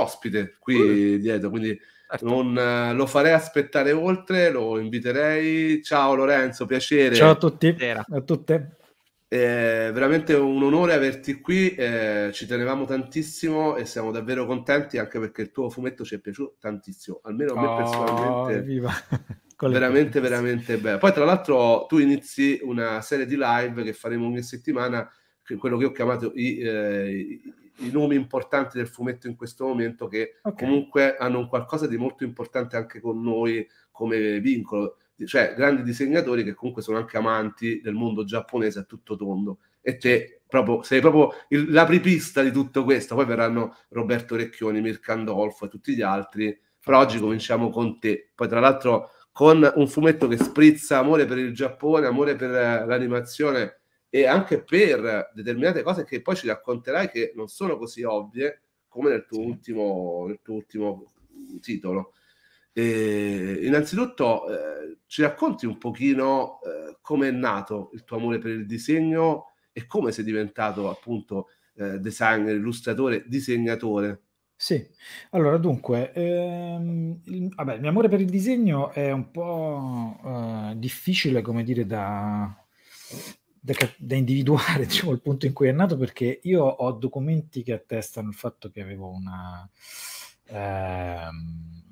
ospite qui mm. dietro, quindi certo. non eh, lo farei aspettare oltre, lo inviterei. Ciao Lorenzo, piacere. Ciao a tutti. Era. A tutte. È veramente un onore averti qui, eh, ci tenevamo tantissimo e siamo davvero contenti anche perché il tuo fumetto ci è piaciuto tantissimo, almeno a me oh, personalmente. Viva. veramente, veramente bello. Poi tra l'altro tu inizi una serie di live che faremo ogni settimana, quello che ho chiamato i, eh, i nomi importanti del fumetto in questo momento che okay. comunque hanno un qualcosa di molto importante anche con noi come vincolo, cioè grandi disegnatori che comunque sono anche amanti del mondo giapponese a tutto tondo e te proprio, sei proprio il, l'apripista di tutto questo, poi verranno Roberto Recchioni, Mircandolfo e tutti gli altri, però oggi cominciamo con te, poi tra l'altro con un fumetto che sprizza amore per il Giappone, amore per eh, l'animazione e anche per determinate cose che poi ci racconterai che non sono così ovvie come nel tuo, sì. ultimo, nel tuo ultimo, titolo. E innanzitutto eh, ci racconti un pochino eh, come è nato il tuo amore per il disegno e come sei diventato appunto eh, designer, illustratore, disegnatore. Sì, allora dunque, ehm, il, vabbè, il mio amore per il disegno è un po' eh, difficile, come dire, da, da, da individuare diciamo, il punto in cui è nato perché io ho documenti che attestano il fatto che avevo una... Ehm,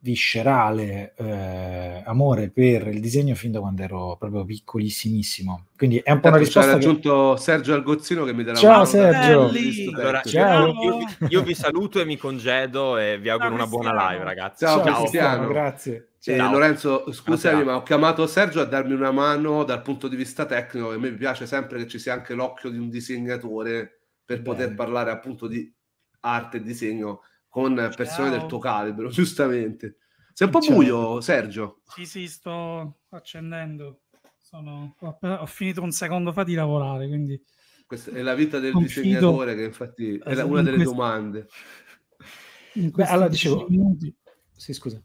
viscerale eh, amore per il disegno fin da quando ero proprio piccolissimissimo. Quindi è un po' certo, una risposta. Ci ha raggiunto che... Sergio Algozzino che mi darà Ciao, una Sergio. Allora, Ciao. Io, io, vi saluto e mi congedo e vi auguro Ciao, una buona live, ragazzi. Ciao, Ciao. Cristiano, grazie. Eh, Lorenzo, scusami, ma ho chiamato Sergio a darmi una mano dal punto di vista tecnico. E a me piace sempre che ci sia anche l'occhio di un disegnatore per Bene. poter parlare appunto di arte e disegno con persone Ciao. del tuo calibro, giustamente. Sei un po' Ciao. buio, Sergio. Sì, sì, sto accendendo. Sono... Ho, appena... Ho, finito un secondo fa di lavorare, quindi... Questa è la vita del Confido... disegnatore che infatti è la... Esatto, una delle questa... domande. Beh, allora dicevo... Minuti. Sì, scusa.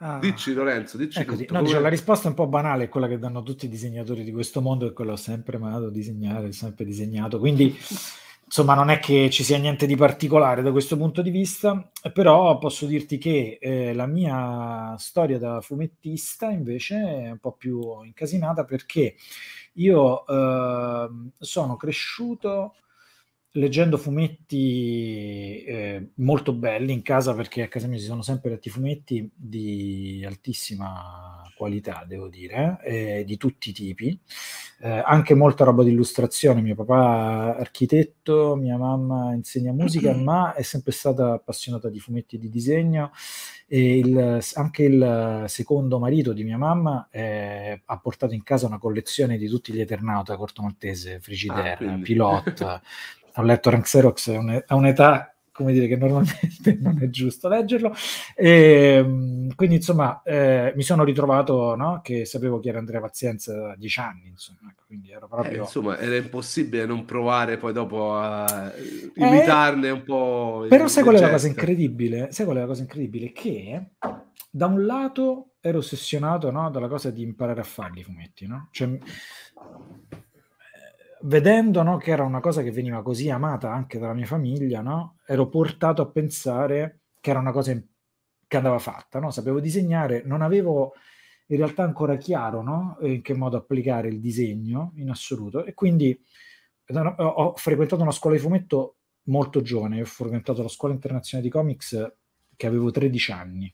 Ah. Dici Lorenzo, dici ecco, no, dicevo, la risposta è un po' banale, è quella che danno tutti i disegnatori di questo mondo, è quella ho sempre amato disegnare, ho sempre disegnato, quindi insomma non è che ci sia niente di particolare da questo punto di vista, però posso dirti che eh, la mia storia da fumettista invece è un po' più incasinata perché io eh, sono cresciuto leggendo fumetti eh, molto belli in casa perché a casa mia ci sono sempre letti fumetti di altissima qualità, devo dire, eh, di tutti i tipi, eh, anche molta roba di illustrazione, mio papà architetto, mia mamma insegna musica, mm-hmm. ma è sempre stata appassionata di fumetti e di disegno e il, anche il secondo marito di mia mamma eh, ha portato in casa una collezione di tutti gli Eternauta, Corto Maltese, ah, Frigidaire, ah, Pilot, ho letto Rank Xerox a un'età come dire che normalmente non è giusto leggerlo e, ehm, quindi insomma eh, mi sono ritrovato no, che sapevo chi era Andrea Pazienza da dieci anni insomma ecco, quindi era eh, proprio eh, insomma era impossibile non provare poi dopo a eh, imitarne eh, un po' però sai qual è la cosa incredibile sai qual è la cosa incredibile che da un lato ero ossessionato no, dalla cosa di imparare a farli i fumetti no? cioè vedendo no, che era una cosa che veniva così amata anche dalla mia famiglia, no, ero portato a pensare che era una cosa che andava fatta. No? Sapevo disegnare, non avevo in realtà ancora chiaro in che modo applicare il disegno in assoluto e quindi ho frequentato una scuola di fumetto molto giovane, ho frequentato la scuola internazionale di comics che avevo 13 anni.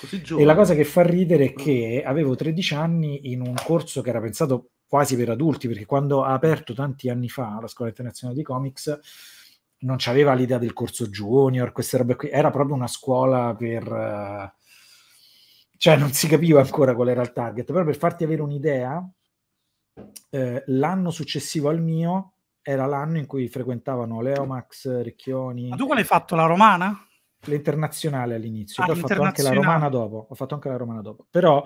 Così E la cosa che fa ridere è mm. che avevo 13 anni in un corso che era pensato quasi per adulti, perché quando ha aperto tanti anni fa la Scuola Internazionale di Comics non c'aveva l'idea del corso junior, queste robe qui, era proprio una scuola per... Eh, cioè non si capiva ancora qual era il target, però per farti avere un'idea, eh, l'anno successivo al mio era l'anno in cui frequentavano Leomax, Ricchioni... Ma tu qual hai fatto, la romana? l'internazionale all'inizio, ah, poi ho fatto anche la romana dopo, ho fatto anche la romana dopo, però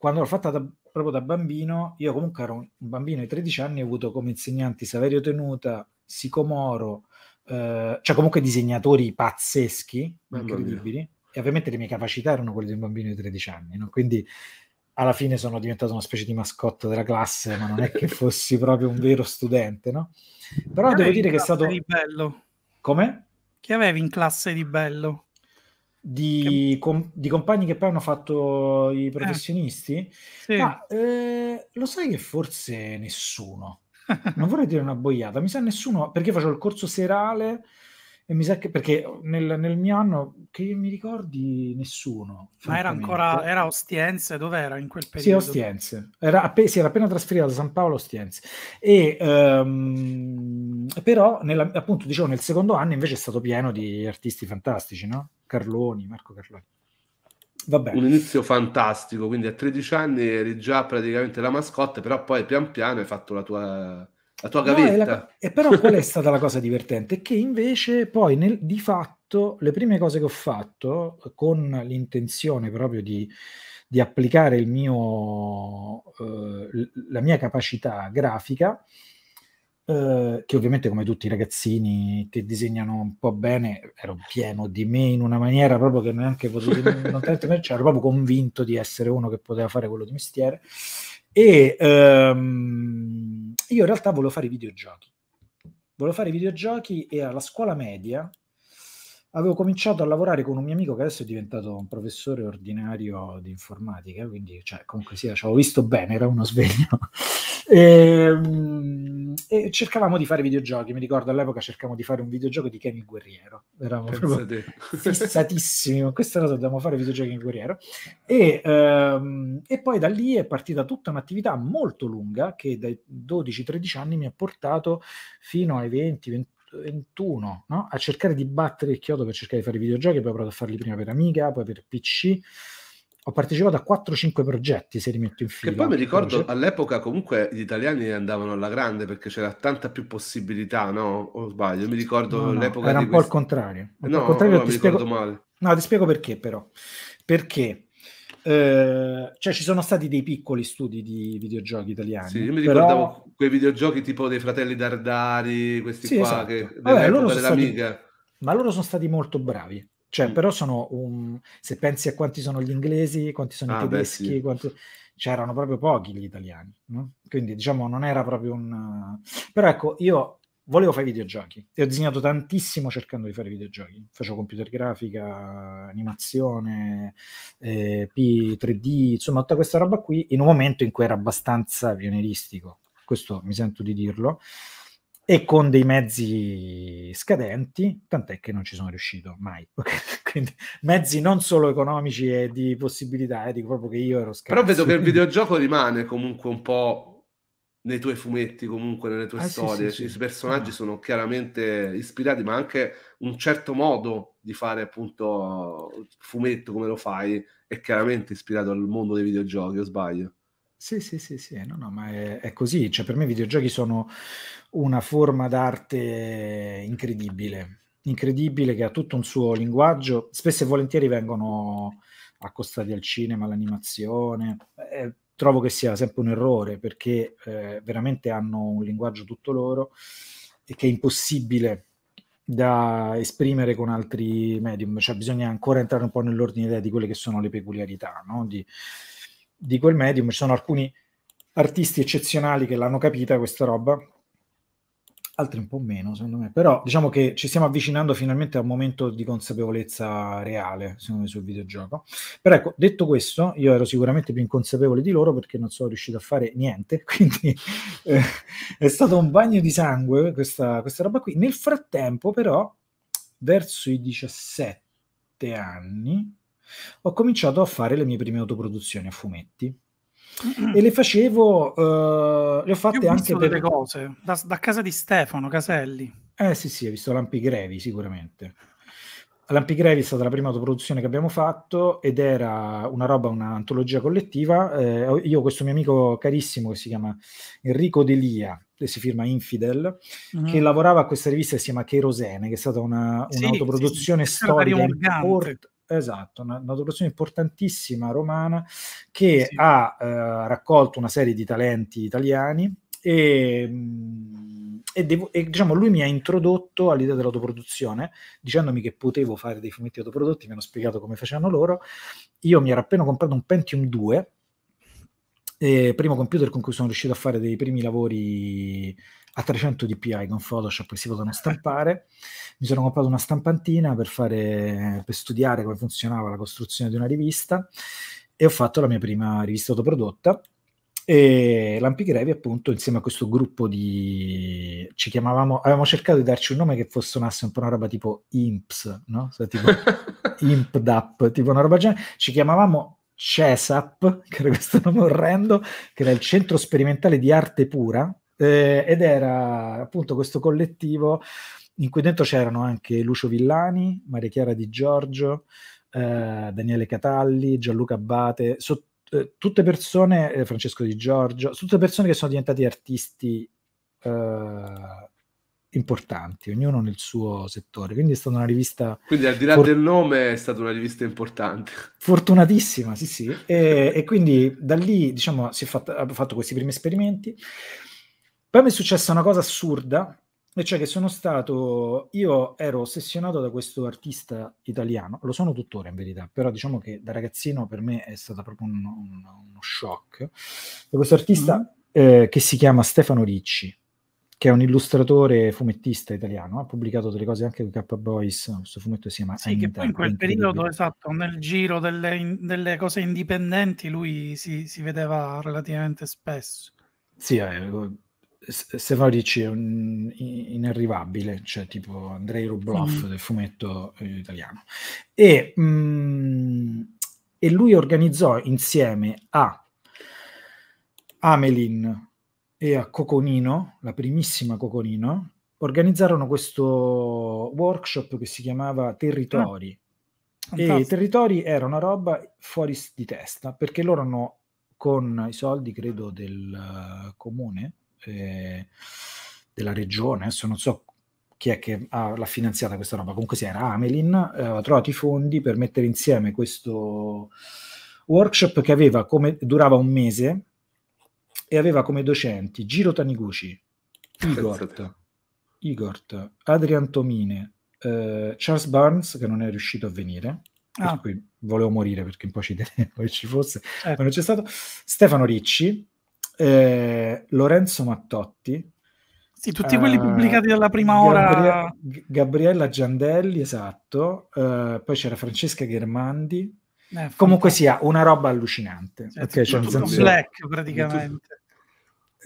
quando l'ho fatta da, proprio da bambino, io comunque ero un bambino di 13 anni, ho avuto come insegnanti Saverio Tenuta, Sicomoro, eh, cioè comunque disegnatori pazzeschi, incredibili, e ovviamente le mie capacità erano quelle di un bambino di 13 anni, no? quindi alla fine sono diventato una specie di mascotte della classe, ma non è che fossi proprio un vero studente, no? Però che devo dire che è stato... Di bello. Come? Che avevi in classe di bello? di, com- di, compagni che poi hanno fatto i eh. professionisti? Eh, sì. Ma eh, lo sai che forse nessuno. non vorrei dire una boiata, mi sa nessuno, perché faccio il corso serale e mi sa che perché nel, nel mio anno che io mi ricordi nessuno. Ma era ancora era Ostiense, dov'era in quel periodo? Sì, Ostiense. Era, app- si era appena trasferita da San Paolo a Ostiense. E um, però nella, appunto dicevo nel secondo anno invece è stato pieno di artisti fantastici, no? Carloni, Marco Carloni. Vabbè. Un inizio fantastico, quindi a 13 anni eri già praticamente la mascotte, però poi pian piano hai fatto la tua, la tua gavetta. No, la... E però qual è stata la cosa divertente? che invece poi nel, di fatto le prime cose che ho fatto con l'intenzione proprio di, di applicare mio, eh, la mia capacità grafica Ehm, che ovviamente come tutti i ragazzini che disegnano un po' bene, ero pieno di me in una maniera proprio che neanche potevo non tanto, cioè ero proprio convinto di essere uno che poteva fare quello di mestiere. E ehm, io in realtà volevo fare i videogiochi. Volevo fare i videogiochi e alla scuola media avevo cominciato a lavorare con un mio amico che adesso è diventato un professore ordinario di informatica, quindi cioè, comunque sia, ci avevo visto bene, era uno sveglio. e, ehm, e, cercavamo di fare videogiochi, mi ricordo all'epoca cercavamo di fare un videogioco di Kenny Guerriero, eravamo fissatissimi, ma questa cosa dobbiamo fare videogiochi in Guerriero. E, um, e poi da lì è partita tutta un'attività molto lunga che dai 12-13 anni mi ha portato fino ai 20-21 21 no? a cercare di battere il chiodo per cercare di fare i videogiochi, poi ho provato a farli prima per Amiga, poi per PC. Ho partecipato a 4-5 progetti, se li metto in fila. Che poi mi ricordo progetti. all'epoca comunque gli italiani andavano alla grande perché c'era tanta più possibilità, no? O sbaglio, mi ricordo no, no, l'epoca. Era un po' questi... il contrario. Un no, po il contrario no, ti mi spiego... male. No, ti spiego perché però. Perché eh, cioè ci sono stati dei piccoli studi di videogiochi italiani. Sì, io mi però... ricordavo quei videogiochi tipo dei fratelli Dardari, questi sì, qua, esatto. che Vabbè, loro stati... Ma loro sono stati molto bravi. Cioè, mm. però sono un... se pensi a quanti sono gli inglesi, quanti sono ah, i tedeschi, beh, sì. quanti... c'erano proprio pochi gli italiani. No? Quindi diciamo non era proprio un... Però ecco, io volevo fare videogiochi e ho disegnato tantissimo cercando di fare videogiochi. Facevo computer grafica, animazione, eh, P3D, insomma tutta questa roba qui in un momento in cui era abbastanza pionieristico, questo mi sento di dirlo, e con dei mezzi scadenti, tant'è che non ci sono riuscito mai. Quindi mezzi non solo economici e di possibilità, eh, dico proprio che io ero scadente. Però vedo che il videogioco rimane comunque un po' nei tuoi fumetti, comunque nelle tue ah, storie. Sì, sì, sì. I personaggi ah. sono chiaramente ispirati, ma anche un certo modo di fare appunto fumetto come lo fai è chiaramente ispirato al mondo dei videogiochi, o sbaglio? Sì, sì, sì, sì, eh, no, no, ma è, è, così. Cioè, per me i videogiochi sono una forma d'arte incredibile, incredibile che ha tutto un suo linguaggio. Spesso e volentieri vengono accostati al cinema, all'animazione. Eh, trovo che sia sempre un errore perché eh, veramente hanno un linguaggio tutto loro e che è impossibile da esprimere con altri medium, cioè bisogna ancora entrare un po' nell'ordine idea di quelle che sono le peculiarità no? di, di quel medium. Ci sono alcuni artisti eccezionali che l'hanno capita questa roba altri un po' meno, secondo me. Però diciamo che ci stiamo avvicinando finalmente a un momento di consapevolezza reale, secondo me, sul videogioco. Però ecco, detto questo, io ero sicuramente più inconsapevole di loro perché non sono riuscito a fare niente, quindi eh, è stato un bagno di sangue questa, questa roba qui. Nel frattempo, però, verso i 17 anni, ho cominciato a fare le mie prime autoproduzioni a fumetti e le facevo, uh, le ho fatte ho anche per... cose, da, da, casa di Stefano Caselli. Eh sì sì, hai visto Lampi Grevi sicuramente. Lampi Grevi è stata la prima autoproduzione che abbiamo fatto ed era una roba, un'antologia collettiva. Eh, io ho questo mio amico carissimo che si chiama Enrico Delia, che si firma Infidel, mm. che lavorava a questa rivista che si chiama Cherosene, che è stata una, sì, un'autoproduzione sì, sì. storica import- esatto, una, una dotazione importantissima romana che sì. ha eh, raccolto una serie di talenti italiani e, mm, e, devo, e, diciamo, lui mi ha introdotto all'idea dell'autoproduzione dicendomi che potevo fare dei fumetti autoprodotti, mi hanno spiegato come facevano loro. Io mi ero appena comprato un Pentium 2, eh, primo computer con cui sono riuscito a fare dei primi lavori a 300 dpi con Photoshop che si potevano stampare. Mi sono comprato una stampantina per, fare, per studiare come funzionava la costruzione di una rivista e ho fatto la mia prima rivista autoprodotta e Lampigrevi appunto insieme a questo gruppo di ci chiamavamo avevamo cercato di darci un nome che fosse un po' una roba tipo imps no? Cioè, tipo impdap tipo una roba genere ci chiamavamo CESAP che era questo nome orrendo che era il centro sperimentale di arte pura eh, ed era appunto questo collettivo in cui dentro c'erano anche Lucio Villani, Maria Chiara Di Giorgio, eh, Daniele Catalli, Gianluca Abate, so, eh, tutte persone, eh, Francesco Di Giorgio, tutte persone che sono diventati artisti eh, importanti, ognuno nel suo settore. Quindi è stata una rivista. Quindi, al di là for... del nome, è stata una rivista importante. Fortunatissima, sì, sì. E, e quindi da lì diciamo, si è fatto, fatto questi primi esperimenti. Poi mi è successa una cosa assurda, e cioè che sono stato, io ero ossessionato da questo artista italiano, lo sono tuttora in verità, però diciamo che da ragazzino per me è stato proprio un, un, uno shock, da questo artista mm-hmm. eh, che si chiama Stefano Ricci, che è un illustratore fumettista italiano, ha pubblicato delle cose anche con K-Boys, questo fumetto si chiama... Sì, che poi in quel periodo, esatto, nel giro delle, in, delle cose indipendenti lui si, si vedeva relativamente spesso. Sì, eh, se Faudici è un inarrivabile, cioè tipo Andrei Rubloff mm. del fumetto eh, italiano. E, mm, e, lui organizzò insieme a Amelin e a Coconino, la primissima Coconino, organizzarono questo workshop che si chiamava Territori. Ah, e i territori era una roba fuori di testa perché loro hanno con i soldi, credo, del uh, comune, eh, della regione, adesso non so chi è che ha, l'ha finanziata questa roba, comunque si era Amelin, eh, ha trovato i fondi per mettere insieme questo workshop che aveva come, durava un mese e aveva come docenti Giro Taniguchi, Igor, Igor Adrian Tomine, eh, Charles Barnes che non è riuscito a venire, ah. volevo morire perché un po' ci tenevo che ci fosse, eh. ma non c'è stato, Stefano Ricci, eh, Lorenzo Mattotti. Sì, tutti eh, quelli pubblicati dalla prima ora. Gabriella Giandelli, esatto. Eh, poi c'era Francesca Ghermandi. Eh, Comunque sia, una roba allucinante. Cioè, okay, tutto, tutto senso... black praticamente.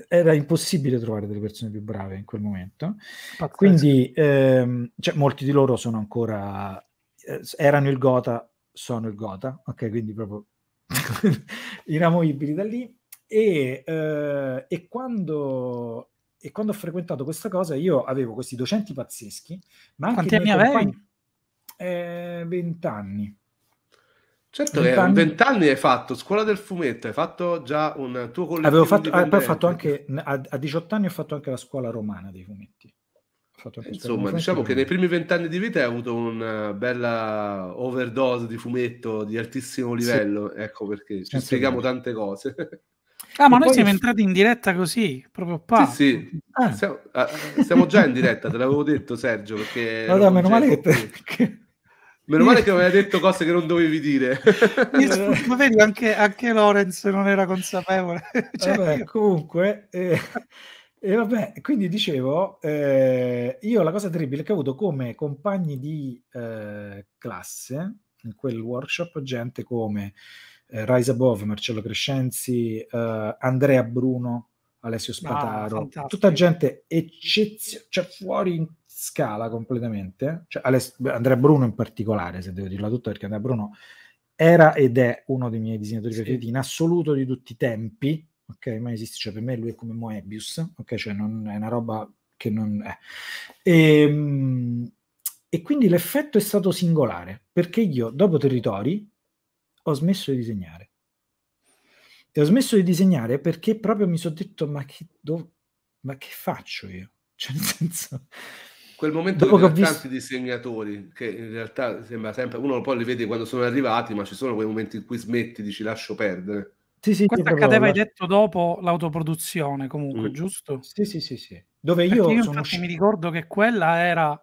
Era impossibile trovare delle persone più brave in quel momento. Pazzesco. Quindi ehm, cioè, molti di loro sono ancora... Eh, erano il Gota, sono il Gota. ok? Quindi proprio inamovibili da lì. E, eh, e, quando, e, quando, ho frequentato questa cosa io avevo questi docenti pazzeschi, ma anche... Quanti anni compagni... avevi? Eh, vent'anni. Eh, Certo che vent'anni... anni hai fatto scuola del fumetto, hai fatto già un tuo collettivo. Avevo fatto, ah, poi ho fatto anche a, a, 18 anni ho fatto anche la scuola romana dei fumetti. Insomma, diciamo che nei primi vent'anni di vita hai avuto una eh, bella overdose di fumetto di altissimo livello, sì. ecco perché ci Senza spieghiamo tante cose. Ah, ma e noi siamo entrati in diretta così, proprio qua. Sì, sì. Ah. Siamo, uh, siamo, già in diretta, te l'avevo detto Sergio, perché... Allora, meno male che... Meno male che non avevi detto cose che non dovevi dire. ma vedi, anche, anche Lorenz non era consapevole. cioè, vabbè, io... comunque... Eh, eh, vabbè, quindi dicevo, eh, io la cosa terribile che ho avuto come compagni di eh, classe in quel workshop gente come eh, Rise Above, Marcello Crescenzi, eh, Andrea Bruno, Alessio ah, Spataro, ah, tutta gente eccezionale, cioè fuori in scala completamente, cioè, Aless- Andrea Bruno in particolare, se devo dirla tutta, perché Andrea Bruno era ed è uno dei miei disegnatori sì. preferiti in assoluto di tutti i tempi, ok? Ma esiste, cioè per me lui è come Moebius, ok? Cioè non, è una roba che non è. E, ehm, e quindi l'effetto è stato singolare, perché io dopo Territori ho smesso di disegnare. E ho smesso di disegnare perché proprio mi sono detto, ma che, do, ma che faccio io? Cioè, nel senso... Quel momento dopo che ho visto... tanti disegnatori, che in realtà sembra sempre, uno poi li vede quando sono arrivati, ma ci sono quei momenti in cui smetti, dici lascio perdere. Sì, sì, Questo accadeva, la... hai detto, dopo l'autoproduzione comunque, mm. giusto? Sì, sì, sì, sì. Dove io, io sono... mi ricordo che quella era...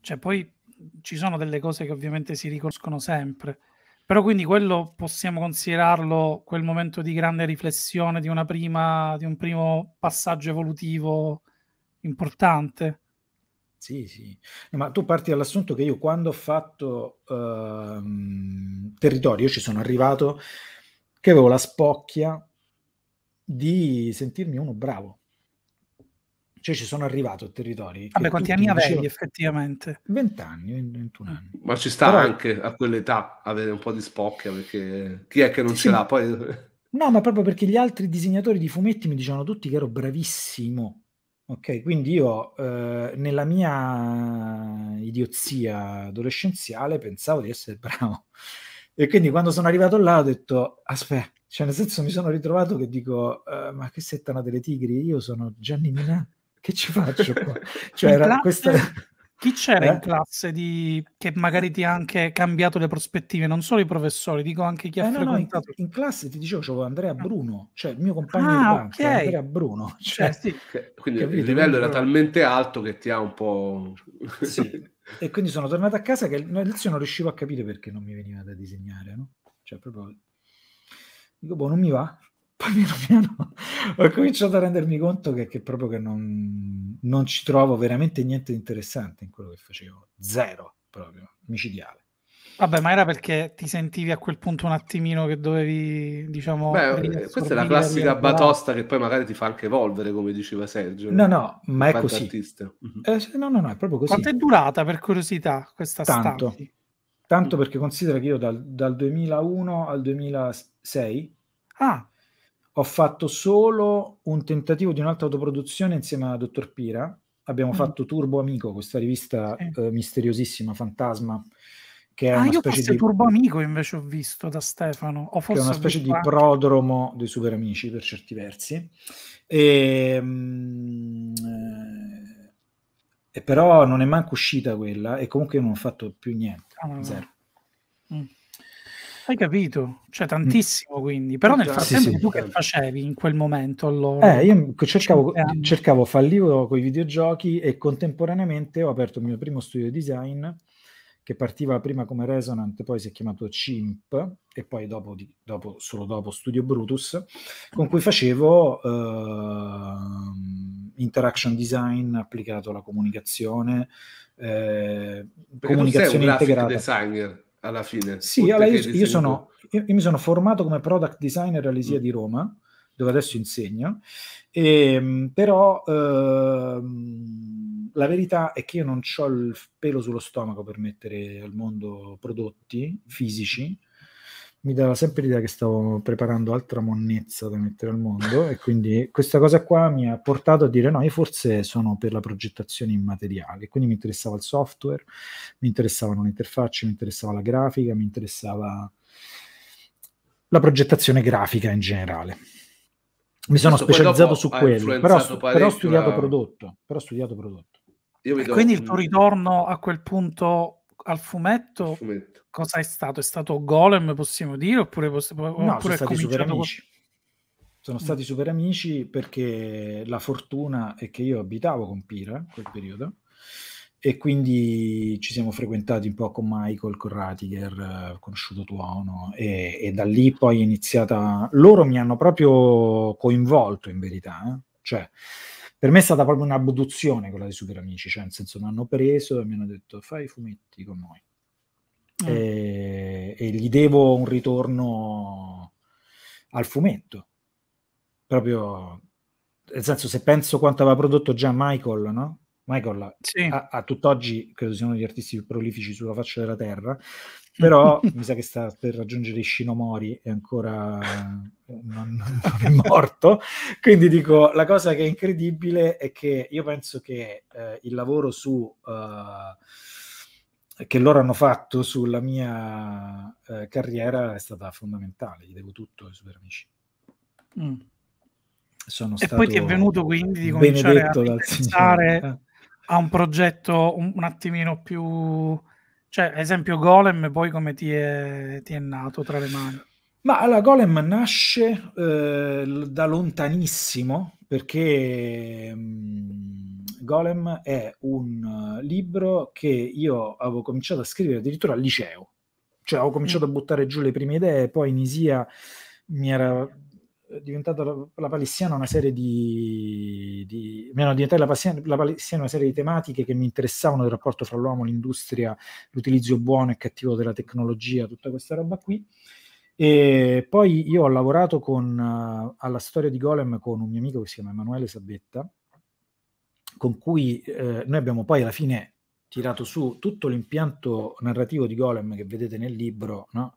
Cioè poi ci sono delle cose che ovviamente si riconoscono sempre, però quindi quello possiamo considerarlo quel momento di grande riflessione di, una prima, di un primo passaggio evolutivo importante. Sì, sì. No, eh, ma tu parti dall'assunto che io quando ho fatto uh, territorio, io ci sono arrivato che avevo la spocchia di sentirmi uno bravo. Cioè ci sono arrivato a territori... Vabbè, quanti anni avevi dicevo... effettivamente? 20 anni, 21 anni. Ma ci sta Però... anche a quell'età avere un po' di spocchia, perché chi è che non sì. ce l'ha? Poi... No, ma proprio perché gli altri disegnatori di fumetti mi dicevano tutti che ero bravissimo. Ok, quindi io eh, nella mia idiozia adolescenziale pensavo di essere bravo. E quindi quando sono arrivato là ho detto, aspetta, cioè nel senso mi sono ritrovato che dico, eh, ma che settana delle tigri, io sono Gianni Minà che ci faccio qua? Cioè, era, classe, questa... Chi c'era eh? in classe di... che magari ti ha anche cambiato le prospettive? Non solo i professori, dico anche chi eh ha no, frequentato. No, in, in, classe ti dicevo c'avevo Andrea ah. Bruno, cioè il mio compagno ah, di classe, okay. Andrea Bruno. Eh, cioè, eh, sì. quindi capito? il livello era talmente alto che ti ha un po'... Sì. e quindi sono tornato a casa che adesso non riuscivo a capire perché non mi veniva da disegnare, no? Cioè proprio... Dico, boh, non mi va, poi piano piano ho cominciato a rendermi conto che, che proprio che non, non, ci trovo veramente niente di interessante in quello che facevo, zero proprio, micidiale. Vabbè, ma era perché ti sentivi a quel punto un attimino che dovevi, diciamo... Beh, eh, questa è la classica batosta che poi magari ti fa anche evolvere, come diceva Sergio. No, no, ma è così. Eh, no, no, no, è proprio così. Quanto è durata, per curiosità, questa Tanto. Stasi? Tanto mm. perché considera che io dal, dal 2001 al 2006... Ah, ho fatto solo un tentativo di un'altra autoproduzione insieme a Dottor Pira. Abbiamo mm. fatto Turbo Amico, questa rivista sì. eh, misteriosissima, fantasma. Che è ah, una specie di Turbo Amico invece ho visto da Stefano. O forse che è una specie di anche. prodromo dei super amici per certi versi. Ehm, eh, e, mh, eh, però non è manco uscita quella e comunque io non ho fatto più niente. Ah, zero. Mm. Hai capito? Cioè mm. tantissimo quindi, però nel frattempo sì, sì, tu sì. che certo. facevi in quel momento allora? Eh, io cercavo, cercavo fallivo con i videogiochi e contemporaneamente ho aperto il mio primo studio di design che partiva prima come Resonant, poi si è chiamato Chimp e poi dopo, di, dopo, solo dopo Studio Brutus, con cui facevo eh, interaction design applicato alla comunicazione, eh, comunicazione integrata. Designer alla fine. Sì, allora io, io, sono, io, io, mi sono formato come product designer all'ISIA mm. di Roma, dove adesso insegno, e, ehm, però eh, la verità è che io non ho il pelo sullo stomaco per mettere al mondo prodotti fisici, mi dava sempre l'idea che stavo preparando altra monnezza da mettere al mondo e quindi questa cosa qua mi ha portato a dire no, io forse sono per la progettazione immateriale, quindi mi interessava il software, mi interessavano le interfacce, mi interessava la grafica, mi interessava la progettazione grafica in generale. Mi sono Questo specializzato su quello, però, però, ho studiato la... prodotto, però ho studiato prodotto. Quindi il tuo ritorno a quel punto al fumetto, fumetto, cosa è stato? È stato Golem, possiamo dire? Oppure, possiamo, no, oppure sono stati super amici. Con... Sono mm. stati super amici perché la fortuna è che io abitavo con Pira in quel periodo e quindi ci siamo frequentati un po' con Michael, con Ratiger, eh, conosciuto Tuono e, e da lì poi è iniziata... Loro mi hanno proprio coinvolto in verità, eh? cioè per me è stata proprio un'abduzione quella dei Super Amici, cioè nel senso mi hanno preso e mi hanno detto fai i fumetti con noi. Mm. E, e, gli devo un ritorno al fumetto. Proprio, nel senso se penso quanto aveva prodotto già Michael, no? Michael sì. a, a tutt'oggi credo sia uno degli artisti più prolifici sulla faccia della terra però mi sa che sta per raggiungere Shinomori e ancora eh, non, non, è morto. Quindi dico, la cosa che è incredibile è che io penso che eh, il lavoro su... Eh, che loro hanno fatto sulla mia eh, carriera è stata fondamentale, gli devo tutto ai super amici. Mm. Sono e poi ti è venuto quindi di cominciare a pensare a un progetto un, un attimino più cioè, esempio Golem, poi come ti è, ti è nato tra le mani? Ma allora, Golem nasce eh, da lontanissimo perché mh, mm, Golem è un eh, libro che io avevo cominciato a scrivere addirittura al liceo, cioè ho cominciato mm. a buttare giù le prime idee, poi Nisia mi era diventata la palissiana una serie di, di mi hanno diventata la palissiana una serie di tematiche che mi interessavano del rapporto fra l'uomo, l'industria, l'utilizzo buono e cattivo della tecnologia, tutta questa roba qui. E poi io ho lavorato con, uh, alla storia di Golem con un mio amico che si chiama Emanuele Sabetta, con cui uh, noi abbiamo poi alla fine tirato su tutto l'impianto narrativo di Golem che vedete nel libro, no?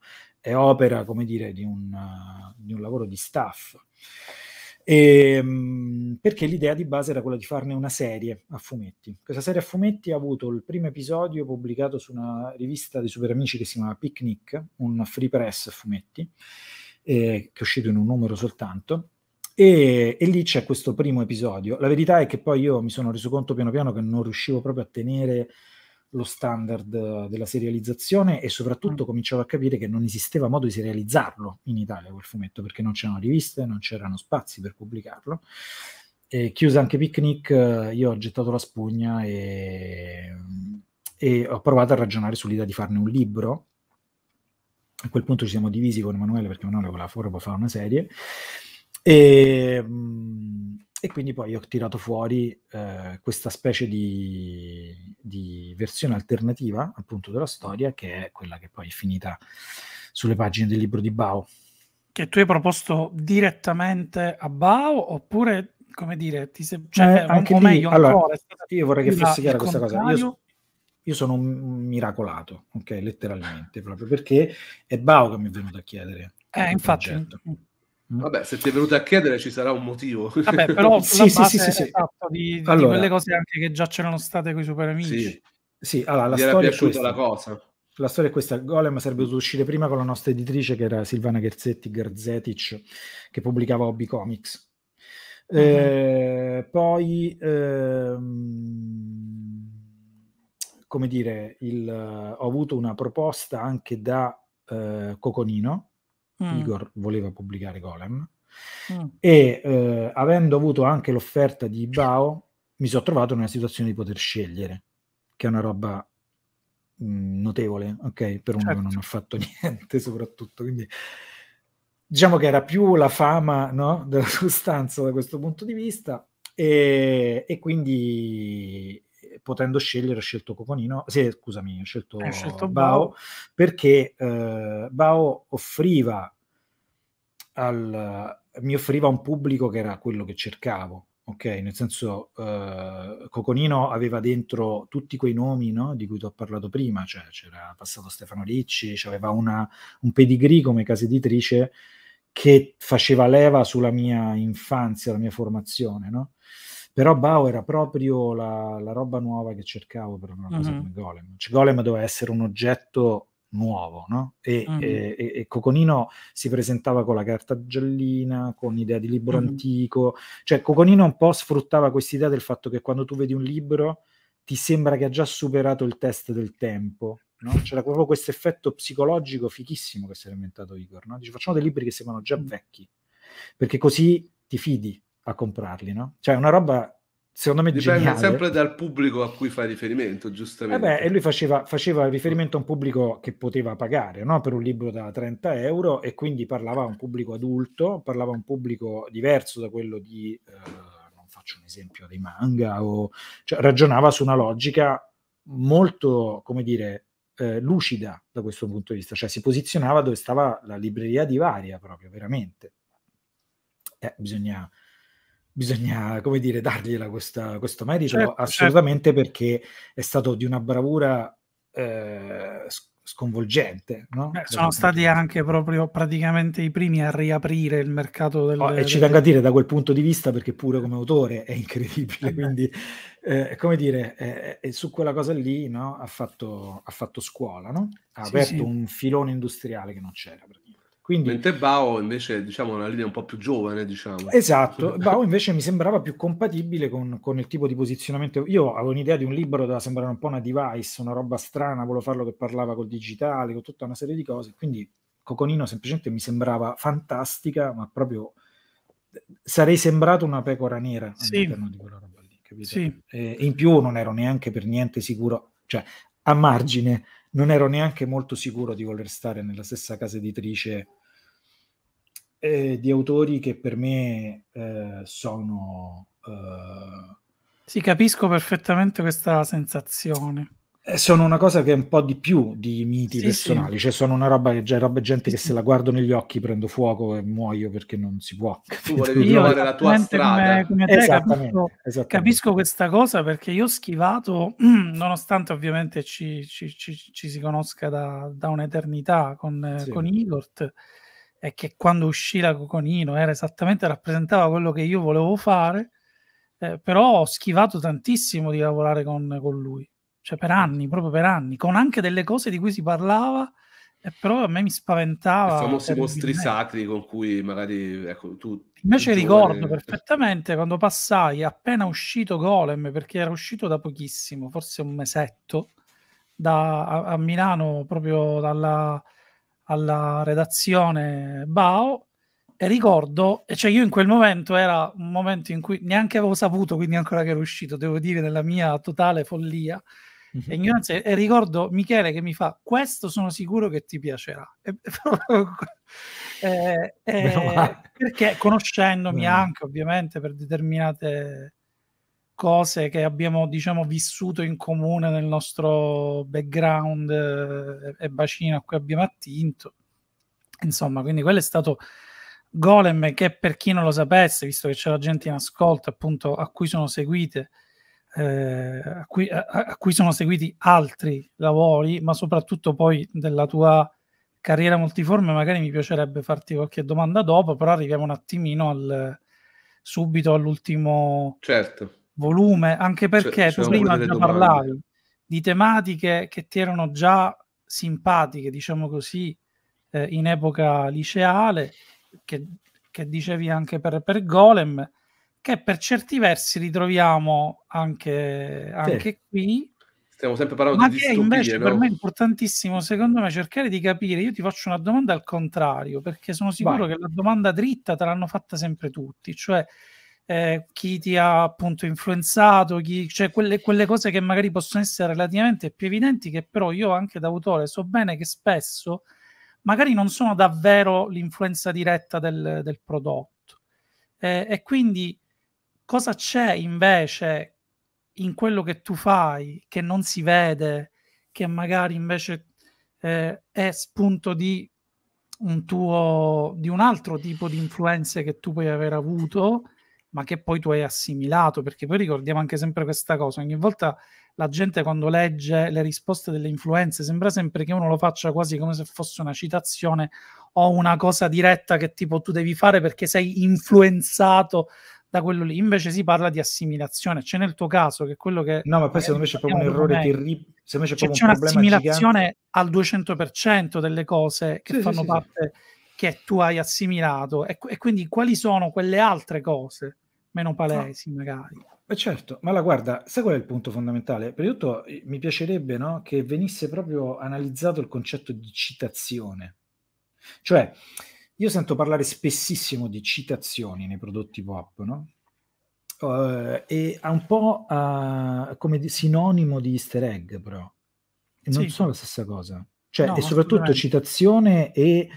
è opera, come dire, di un, di un lavoro di staff. E, ehm, perché l'idea di base era quella di farne una serie a fumetti. Questa serie a fumetti ha avuto il primo episodio pubblicato su una rivista dei super amici che si chiama Picnic, un free press a fumetti, eh, che è uscito in un numero soltanto. E, e, lì c'è questo primo episodio. La verità è che poi io mi sono reso conto piano piano che non riuscivo proprio a tenere lo standard della serializzazione e soprattutto mm. cominciavo a capire che non esisteva modo di serializzarlo in Italia quel fumetto perché non c'erano riviste, non c'erano spazi per pubblicarlo. E chiusa anche Picnic, io ho gettato la spugna e, e ho provato a ragionare sull'idea di farne un libro. A quel punto ci siamo divisi con Emanuele perché Emanuele voleva fare una serie. E, mm, e quindi poi ho tirato fuori eh, questa specie di, di, versione alternativa appunto della storia, che è quella che poi è finita sulle pagine del libro di Bao. Che tu hai proposto direttamente a Bao oppure, come dire, ti sei... Cioè, eh, anche un po' lì, meglio allora, ancora, Io vorrei che fosse chiara questa cosa. Io, io sono un miracolato, ok, letteralmente, proprio perché è Bao che mi è venuto a chiedere. Eh, infatti. Progetto. Mm, mm. Mm. Vabbè, se ti è venuto a chiedere ci sarà un motivo. Vabbè, però sì, sì, sì, sì, sì. Di, allora, di quelle cose anche che già c'erano state con i super amici. Sì, sì allora la storia è questa. la cosa. La storia è questa, Golem sarebbe dovuto uscire prima con la nostra editrice che era Silvana Gerzetti Garzetic che pubblicava Hobby Comics. Mm-hmm. Eh, poi ehm, come dire, il, ho avuto una proposta anche da eh, Coconino mm. Igor voleva pubblicare Golem mm. e eh, avendo avuto anche l'offerta di Ibao mi sono trovato in una situazione di poter scegliere che è una roba mm, notevole ok per uno certo. che non certo. ha fatto niente soprattutto quindi diciamo che era più la fama no? della sostanza da questo punto di vista e, e quindi potendo scegliere ho scelto Coconino, sì, scusami, ho scelto, ho scelto Bao, Bao, perché eh, Bao offriva al, mi offriva un pubblico che era quello che cercavo, ok? Nel senso, eh, Coconino aveva dentro tutti quei nomi no? di cui ti ho parlato prima, cioè c'era passato Stefano Ricci, aveva una, un pedigree come casa editrice che faceva leva sulla mia infanzia, la mia formazione, no? Però Bao era proprio la, la roba nuova che cercavo per una cosa mm-hmm. come Golem. Cioè, Golem doveva essere un oggetto nuovo, no? E, mm-hmm. e, e, Coconino si presentava con la carta giallina, con idea di libro mm-hmm. antico, cioè Coconino un po' sfruttava quest'idea del fatto che quando tu vedi un libro ti sembra che ha già superato il test del tempo, no? C'era proprio questo effetto psicologico fichissimo che si era inventato Igor, no? Dice facciamo dei libri che sembrano già vecchi, perché così ti fidi, a comprarli, no? Cioè una roba, secondo me, Dipende geniale. sempre dal pubblico a cui fa riferimento, giustamente. Eh beh, e lui faceva, faceva, riferimento a un pubblico che poteva pagare, no? Per un libro da 30 euro e quindi parlava a un pubblico adulto, parlava a un pubblico diverso da quello di... Eh, non faccio un esempio dei manga o... Cioè, ragionava su una logica molto, come dire, eh, lucida da questo punto di vista, cioè si posizionava dove stava la libreria di Varia proprio, veramente. Eh, bisogna bisogna, come dire, dargliela questa, questo merito certo, certo. assolutamente certo. perché è stato di una bravura eh, sconvolgente. No? Beh, sono stati anche proprio praticamente i primi a riaprire il mercato del... Oh, e ci tengo a dire da quel punto di vista perché pure come autore è incredibile, eh quindi eh, come dire, eh, eh, su quella cosa lì no? ha, fatto, ha, fatto, scuola, no? ha sì, aperto sì. un filone industriale che non c'era. Perché... Quindi, Mentre Bao invece diciamo una linea un po' più giovane, diciamo. Esatto, Bao invece mi sembrava più compatibile con, con, il tipo di posizionamento. Io avevo un'idea di un libro doveva sembrare un po' una device, una roba strana, volevo farlo che parlava col digitale, con tutta una serie di cose. Quindi Coconino semplicemente mi sembrava fantastica, ma proprio sarei sembrato una pecora nera sì. all'interno di quella roba lì, capito? Sì. E in più non ero neanche per niente sicuro, cioè a margine non ero neanche molto sicuro di voler stare nella stessa casa editrice eh, di autori che per me eh, sono... Eh, sì, capisco perfettamente questa sensazione. Eh, sono una cosa che è un po' di più di miti sì, personali, sì. cioè sono una roba che già roba gente che se la guardo negli occhi prendo fuoco e muoio perché non si può. Tu volevi trovare la tua strada. Come, come te, esattamente, capisco, esattamente. capisco, questa cosa perché io ho schivato, mm, nonostante ovviamente ci, ci, ci, ci si conosca da, da un'eternità con, sì. con Igor, è che quando uscì la Coconino era esattamente rappresentava quello che io volevo fare, eh, però ho schivato tantissimo di lavorare con, con, lui, cioè per anni, proprio per anni, con anche delle cose di cui si parlava, eh, però a me mi spaventava. I famosi mostri sacri con cui magari ecco, tu... Invece ricordo giovane... perfettamente quando passai, appena uscito Golem, perché era uscito da pochissimo, forse un mesetto, da, a, a Milano proprio dalla alla redazione Bao e ricordo, cioè io in quel momento era un momento in cui neanche avevo saputo, quindi ancora che ero uscito, devo dire, nella mia totale follia mm-hmm. e E ricordo Michele che mi fa, questo sono sicuro che ti piacerà. E, eh, eh, perché conoscendomi mm. anche ovviamente per determinate cose che abbiamo diciamo vissuto in comune nel nostro background eh, e bacino a cui abbiamo attinto insomma quindi quello è stato Golem che per chi non lo sapesse visto che c'era gente in ascolto appunto a cui sono seguite eh, a, cui, a, a, cui, sono seguiti altri lavori ma soprattutto poi della tua carriera multiforme magari mi piacerebbe farti qualche domanda dopo però arriviamo un attimino al subito all'ultimo certo volume, anche perché cioè, tu prima già domande. parlavi di tematiche che ti erano già simpatiche, diciamo così, eh, in epoca liceale, che, che dicevi anche per, per, Golem, che per certi versi ritroviamo anche, anche sì. qui. Stiamo sempre parlando ma di distopie, invece no? per me è importantissimo, secondo me, cercare di capire. Io ti faccio una domanda al contrario, perché sono sicuro Vai. che la domanda dritta te l'hanno fatta sempre tutti, cioè eh, chi ti ha appunto influenzato, chi, cioè quelle, quelle, cose che magari possono essere relativamente più evidenti, che però io anche da autore so bene che spesso magari non sono davvero l'influenza diretta del, del prodotto. Eh, e quindi cosa c'è invece in quello che tu fai che non si vede, che magari invece eh, è spunto di un tuo di un altro tipo di influenze che tu puoi aver avuto ma che poi tu hai assimilato, perché poi ricordiamo anche sempre questa cosa, ogni volta la gente quando legge le risposte delle influenze sembra sempre che uno lo faccia quasi come se fosse una citazione o una cosa diretta che tipo tu devi fare perché sei influenzato da quello lì, invece si parla di assimilazione, c'è nel tuo caso che quello che... No, ma poi secondo me c'è proprio un errore terribile, secondo me c'è, c'è un un'assimilazione al 200% delle cose che sì, fanno sì, parte... Sì. Che tu hai assimilato, e, e quindi quali sono quelle altre cose? meno ah. palesi no. magari. Beh certo, ma la guarda, sai qual è il punto fondamentale? Prima di tutto eh, mi piacerebbe no, che venisse proprio analizzato il concetto di citazione. Cioè, io sento parlare spessissimo di citazioni nei prodotti pop, no? Uh, e ha un po' uh, come di sinonimo di easter egg, però. E non sì. sono la stessa cosa. Cioè, no, e soprattutto citazione e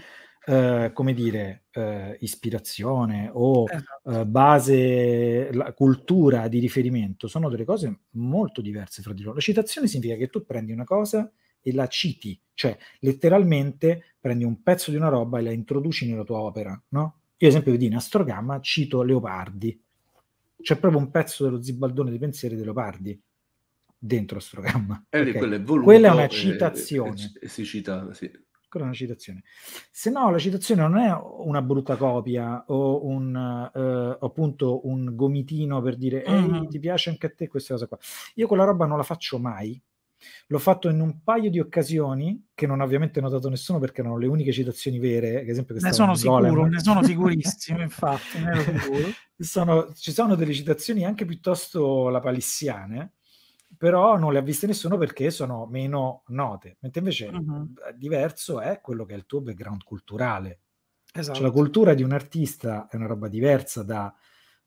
eh, come dire, eh, ispirazione o esatto. eh, base, la cultura di riferimento sono delle cose molto diverse fra di loro. La citazione significa che tu prendi una cosa e la citi, cioè letteralmente prendi un pezzo di una roba e la introduci nella tua opera, no? Io ad esempio vedi in Astrogramma cito Leopardi, c'è proprio un pezzo dello zibaldone dei pensieri di Leopardi dentro Astrogramma. Eh, okay. quello è voluto, Quella è una citazione. si cita, sì ancora una citazione. Se no, la citazione non è una brutta copia o un, eh, appunto un gomitino per dire ehi, mm-hmm. ti piace anche a te questa cosa qua. Io quella roba non la faccio mai. L'ho fatto in un paio di occasioni che non ovviamente notato nessuno perché erano le uniche citazioni vere, ad esempio ne sono sicuro, Golem. ne sono sicurissimo, infatti, ne ero sicuro. sono, ci sono delle citazioni anche piuttosto lapalissiane però non le ha viste nessuno perché sono meno note, mentre invece uh-huh. diverso è quello che è il tuo background culturale. Esatto. Cioè, la esatto. cultura di un artista è una roba diversa da...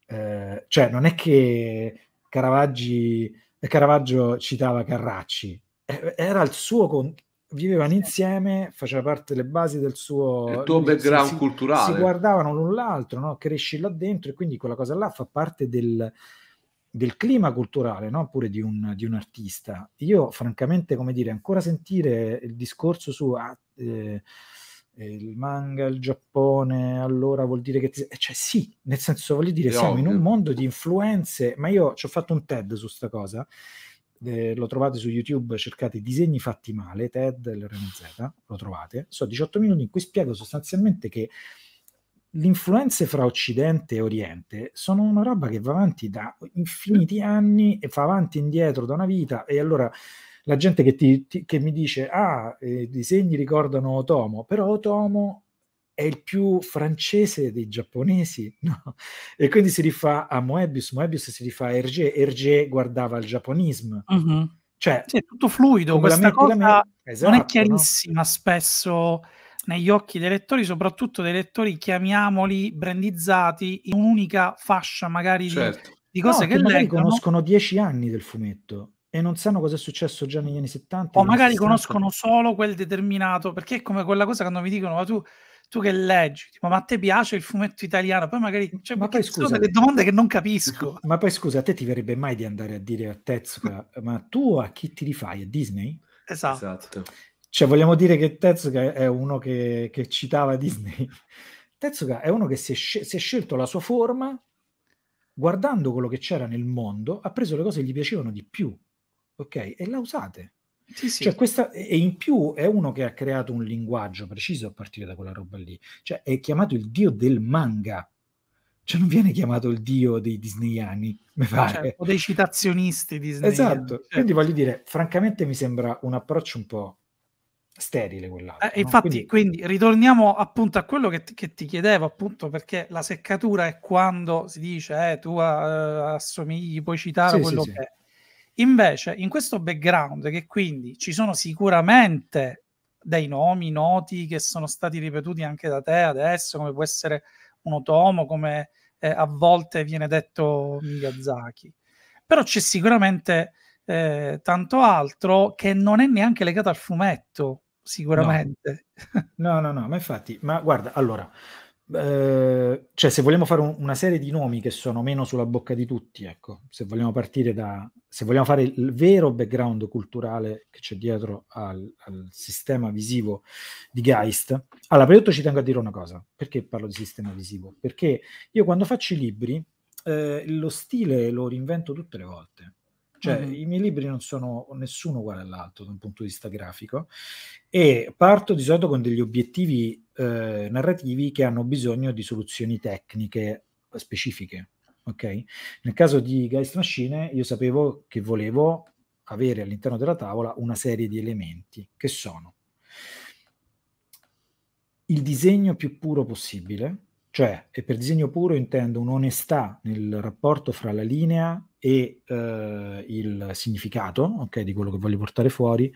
Eh, cioè, non è che Caravaggi, eh, Caravaggio citava Carracci, era il suo... Con- vivevano insieme, faceva parte delle basi del suo... Il tuo background si, culturale. Si guardavano l'un l'altro, no? cresci là dentro e quindi quella cosa là fa parte del del clima culturale, no? pure di un, di un, artista. Io francamente, come dire, ancora sentire il discorso su ah, eh, eh il manga, il Giappone, allora vuol dire che... Ti... Eh, cioè sì, nel senso voglio dire, è siamo in un mondo di influenze, ma io ci ho fatto un TED su questa cosa, eh, lo trovate su YouTube, cercate disegni fatti male, TED, l'RMZ, lo trovate, sono 18 minuti in cui spiego sostanzialmente che le influenze fra Occidente e Oriente sono una roba che va avanti da infiniti anni e fa avanti e indietro da una vita e allora la gente che, ti, ti, che mi dice ah, eh, i disegni ricordano Otomo, però Otomo è il più francese dei giapponesi, no? E quindi si rifà a Moebius, Moebius si rifà a Hergé, Hergé guardava il giapponismo. Uh-huh. Cioè, sì, è tutto fluido, questa cosa me... esatto, non è esatto, chiarissima no? spesso negli occhi dei lettori, soprattutto dei lettori, chiamiamoli, brandizzati in un'unica fascia magari certo. di, di, cose no, che, che magari leggono. conoscono dieci anni del fumetto e non sanno cosa è successo già negli anni 70. O magari 60. conoscono solo quel determinato, perché è come quella cosa quando mi dicono, ma tu, tu che leggi, tipo, ma a te piace il fumetto italiano? Poi magari, cioè, ma poi, scusa, sono delle domande che non capisco. Ma poi scusa, a te ti verrebbe mai di andare a dire a Tezuka, ma tu a chi ti rifai? A Disney? Esatto. esatto. Cioè, vogliamo dire che Tezuka è uno che, che citava Disney. Tezuka è uno che si è, sc- si è, scelto la sua forma guardando quello che c'era nel mondo, ha preso le cose che gli piacevano di più, ok? E l'ha usate. Sì, sì. Cioè, questa, e in più è uno che ha creato un linguaggio preciso a partire da quella roba lì. Cioè, è chiamato il dio del manga. Cioè, non viene chiamato il dio dei disneyani, mi cioè, pare. Cioè, o dei citazionisti disneyani. Esatto. Certo. Quindi voglio dire, francamente mi sembra un approccio un po' sterile quell'altro. Eh, infatti, no? quindi... quindi... ritorniamo appunto a quello che, che, ti chiedevo, appunto, perché la seccatura è quando si dice eh, tu uh, assomigli, puoi citare sì, quello sì, che sì. è. Invece, in questo background, che quindi ci sono sicuramente dei nomi noti che sono stati ripetuti anche da te adesso, come può essere un otomo, come eh, a volte viene detto Miyazaki. Però c'è sicuramente eh, tanto altro che non è neanche legato al fumetto sicuramente. No. no, no, no, ma infatti, ma guarda, allora, eh, cioè se vogliamo fare un, una serie di nomi che sono meno sulla bocca di tutti, ecco, se vogliamo partire da, se vogliamo fare il vero background culturale che c'è dietro al, al sistema visivo di Geist, allora, prima di tutto ci tengo a dire una cosa, perché parlo di sistema visivo? Perché io quando faccio i libri, eh, lo stile lo reinvento tutte le volte cioè, mm-hmm. i miei libri non sono nessuno uguale all'altro da un punto di vista grafico e parto di solito con degli obiettivi eh, narrativi che hanno bisogno di soluzioni tecniche specifiche. Okay? Nel caso di Geist Machine, io sapevo che volevo avere all'interno della tavola una serie di elementi che sono il disegno più puro possibile, cioè, e per disegno puro intendo un'onestà nel rapporto fra la linea e eh, il significato, ok, di quello che voglio portare fuori,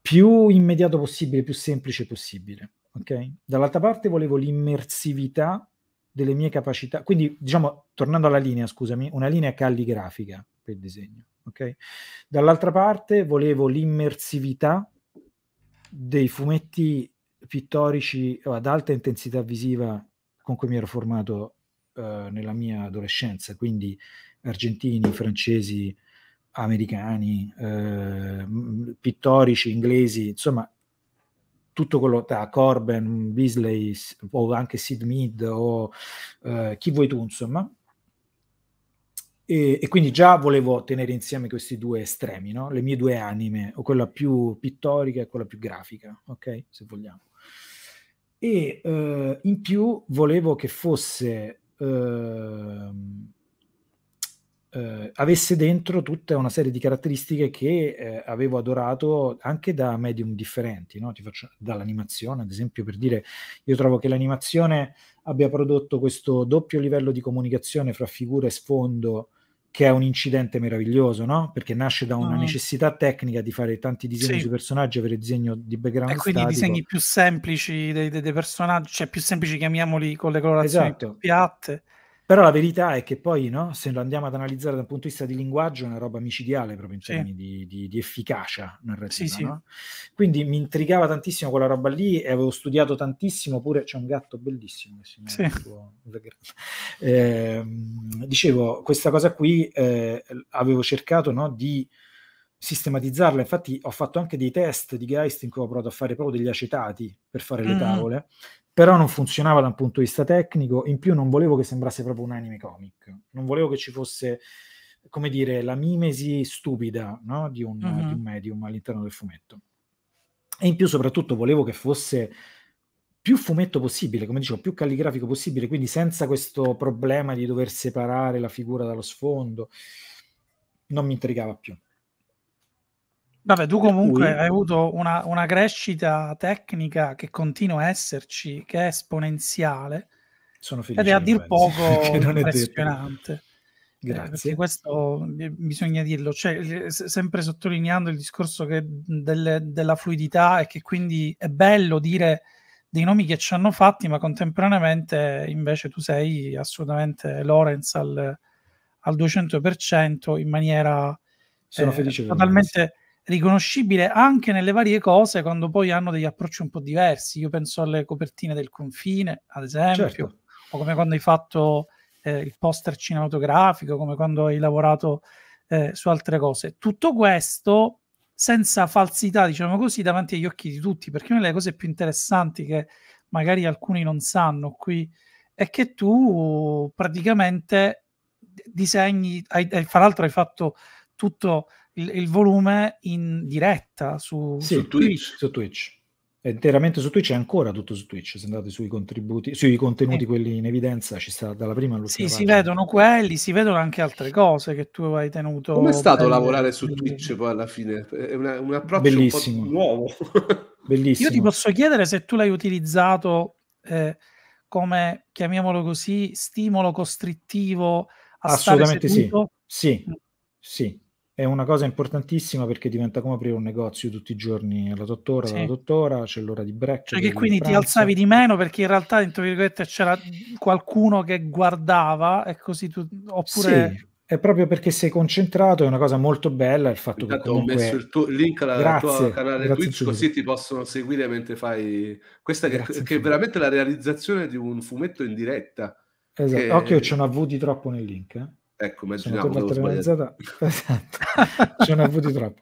più immediato possibile, più semplice possibile, ok? Dall'altra parte volevo l'immersività delle mie capacità, quindi diciamo, tornando alla linea, scusami, una linea calligrafica per il disegno, ok? Dall'altra parte volevo l'immersività dei fumetti pittorici ad alta intensità visiva con cui mi ero formato eh, nella mia adolescenza, quindi argentini, francesi, americani, eh, pittorici, inglesi, insomma tutto quello da Corben, Beasley o anche Sid Mead o eh, chi vuoi tu, insomma. E, e, quindi già volevo tenere insieme questi due estremi, no? le mie due anime, o quella più pittorica e quella più grafica, ok? Se vogliamo e eh, in più volevo che fosse eh, eh, avesse dentro tutta una serie di caratteristiche che eh, avevo adorato anche da medium differenti, no? faccio, dall'animazione, ad esempio, per dire, io trovo che l'animazione abbia prodotto questo doppio livello di comunicazione fra figura e sfondo che è un incidente meraviglioso, no? Perché nasce da una mm. necessità tecnica di fare tanti disegni sì. di personaggi, avere disegno di background. E quindi statico. disegni più semplici dei, dei, dei personaggi, cioè più semplici, chiamiamoli con le colorazioni esatto. più piatte. Però la verità è che poi, no, se lo andiamo ad analizzare dal punto di vista di linguaggio, è una roba micidiale proprio in sì. termini di, di, di efficacia narrativa. Sì, sì. No? Quindi mi intrigava tantissimo quella roba lì e avevo studiato tantissimo, pure c'è un gatto bellissimo. sì. Tuo... Eh, dicevo, questa cosa qui eh, avevo cercato no, di sistematizzarla. Infatti ho fatto anche dei test di Geist in cui ho provato a fare proprio degli acetati per fare le mm-hmm. tavole, però non funzionava da un punto di vista tecnico, in più non volevo che sembrasse proprio un anime comic, non volevo che ci fosse, come dire, la mimesi stupida no? di, un, mm di mm-hmm. un medium all'interno del fumetto. E in più soprattutto volevo che fosse più fumetto possibile, come dicevo, più calligrafico possibile, quindi senza questo problema di dover separare la figura dallo sfondo, non mi intrigava più. Vabbè, tu comunque cui... hai avuto una, una, crescita tecnica che continua a esserci, che è esponenziale. Sono felice. Ed è a dir poco impressionante. Eh, Grazie. Eh, questo bisogna dirlo, cioè, sempre sottolineando il discorso che, delle, della fluidità e che quindi è bello dire dei nomi che ci hanno fatti, ma contemporaneamente invece tu sei assolutamente Lorenz al, al 200% in maniera Sono eh, felice totalmente... Lorenz riconoscibile anche nelle varie cose quando poi hanno degli approcci un po' diversi. Io penso alle copertine del confine, ad esempio, certo. o come quando hai fatto eh, il poster cinematografico, come quando hai lavorato eh, su altre cose. Tutto questo senza falsità, diciamo così, davanti agli occhi di tutti, perché una delle cose più interessanti che magari alcuni non sanno qui è che tu praticamente disegni, hai, fra l'altro hai fatto tutto il, il volume in diretta su, sì, su Twitch. Twitch. Su Twitch. È interamente su Twitch, è ancora tutto su Twitch. Se andate sui, contributi, sui contenuti, eh. quelli in evidenza, ci sta dalla prima all'ultima. Sì, pagina. si vedono quelli, si vedono anche altre cose che tu hai tenuto. Com'è stato per... lavorare su Twitch poi alla fine? È una, un approccio Bellissimo. un nuovo. Bellissimo. Io ti posso chiedere se tu l'hai utilizzato eh, come, chiamiamolo così, stimolo costrittivo a Assolutamente sì. sì. Sì, è una cosa importantissima perché diventa come aprire un negozio tutti i giorni alla dottora, sì. alla dottora, c'è l'ora di break. Cioè che quindi ti alzavi di meno perché in realtà, dentro virgolette, c'era qualcuno che guardava e così tu... Oppure... Sì. È proprio perché sei concentrato, è una cosa molto bella il fatto Intanto che comunque... ho messo il tuo link alla grazie, tua canale Twitch così ti possono seguire mentre fai... Questa che, che è veramente la realizzazione di un fumetto in diretta. Esatto, che... occhio c'è una V di troppo nel link. Eh? Ecco, mezzo Sono tornata organizzata. Esatto, ce ne ho avuti troppo.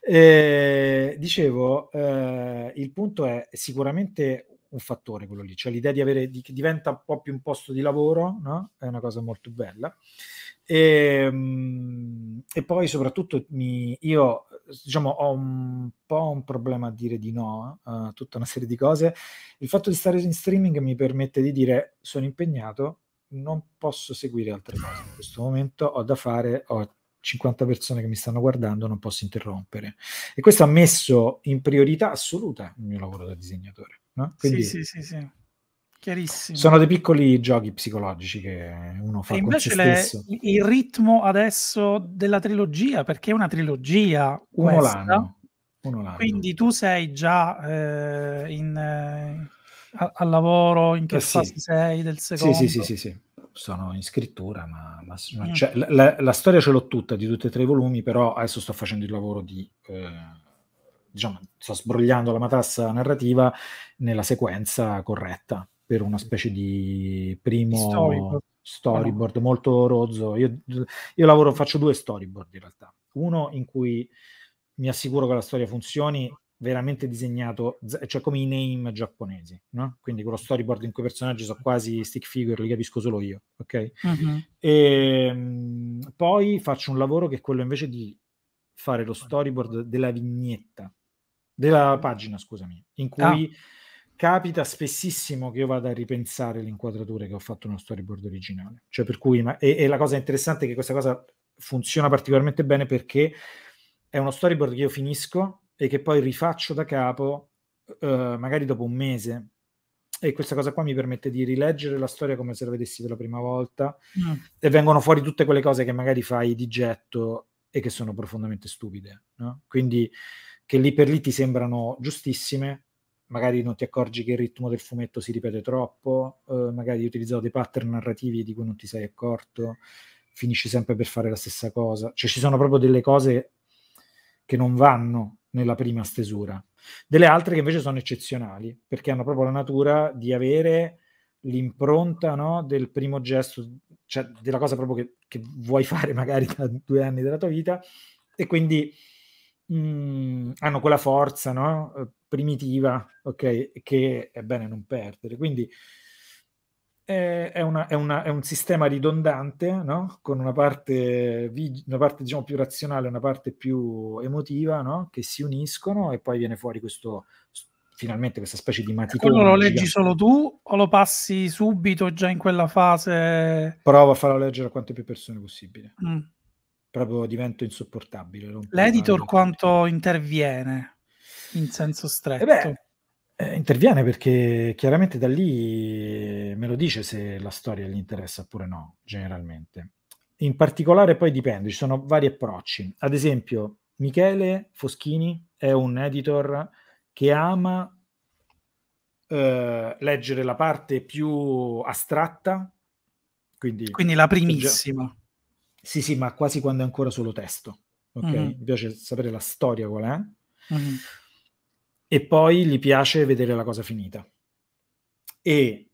Eh, dicevo, eh, il punto è sicuramente un fattore quello lì, cioè l'idea di avere, di, che diventa un po' più un posto di lavoro, no? È una cosa molto bella. E, ehm, e poi soprattutto mi, io diciamo, ho un po' un problema a dire di no a uh, eh, tutta una serie di cose. Il fatto di stare in streaming mi permette di dire sono impegnato, non posso seguire altre cose in questo momento, ho da fare, ho 50 persone che mi stanno guardando, non posso interrompere. E questo ha messo in priorità assoluta il mio lavoro da disegnatore. No? Quindi, sì, sì, sì, sì. Chiarissimo. Sono dei piccoli giochi psicologici che uno fa e invece le, il ritmo adesso della trilogia, perché è una trilogia uno questa, l'anno. Uno l'anno. Quindi tu sei già eh, in... Eh al lavoro, in che eh, fase sei del secondo? Sì, sì, sì, sì, sono in scrittura, ma, ma, ma ah. cioè, la, la, storia ce l'ho tutta di tutti e tre i volumi, però adesso sto facendo il lavoro di... Eh, diciamo, sto sbrogliando la matassa narrativa nella sequenza corretta per una specie di primo storyboard, storyboard molto rozzo. Io, io lavoro, faccio due storyboard in realtà. Uno in cui mi assicuro che la storia funzioni veramente disegnato, cioè come i name giapponesi, no? Quindi quello storyboard in cui i personaggi sono quasi stick figure, li capisco solo io, ok? Mm-hmm. Ehm, e, mh, poi faccio un lavoro che è quello invece di fare lo storyboard della vignetta, della pagina, scusami, in ah. cui ah. capita spessissimo che io vada a ripensare le inquadrature che ho fatto nello storyboard originale. Cioè, per cui, ma, e, e la cosa interessante è che questa cosa funziona particolarmente bene perché è uno storyboard che io finisco e che poi rifaccio da capo eh, magari dopo un mese. E questa cosa qua mi permette di rileggere la storia come se la vedessi per la prima volta mm. e vengono fuori tutte quelle cose che magari fai di getto e che sono profondamente stupide. No? Quindi che lì per lì ti sembrano giustissime, magari non ti accorgi che il ritmo del fumetto si ripete troppo, eh, magari utilizzo dei pattern narrativi di cui non ti sei accorto, finisci sempre per fare la stessa cosa. Cioè ci sono proprio delle cose che non vanno nella prima stesura, delle altre che invece sono eccezionali, perché hanno proprio la natura di avere l'impronta no, del primo gesto, cioè della cosa proprio che, che, vuoi fare magari da due anni della tua vita, e quindi mh, mm, hanno quella forza no, eh, primitiva, ok, che è bene non perdere. Quindi è, una, è, una, è, un sistema ridondante, no? con una parte, una parte diciamo, più razionale e una parte più emotiva, no? che si uniscono e poi viene fuori questo, finalmente questa specie di maticone. Quello lo leggi solo tu o lo passi subito già in quella fase? Provo a farlo leggere a quante più persone possibile. Mm. Proprio divento insopportabile. L'editor quanto interviene in senso stretto? Eh beh, eh, interviene perché chiaramente da lì me lo dice se la storia gli interessa oppure no, generalmente. In particolare poi dipende, ci sono vari approcci. Ad esempio, Michele Foschini è un editor che ama eh, leggere la parte più astratta, quindi, quindi la primissima. sì, sì, ma quasi quando è ancora solo testo. Okay? Mm-hmm. Mi piace sapere la storia qual è. Mm-hmm e poi gli piace vedere la cosa finita. E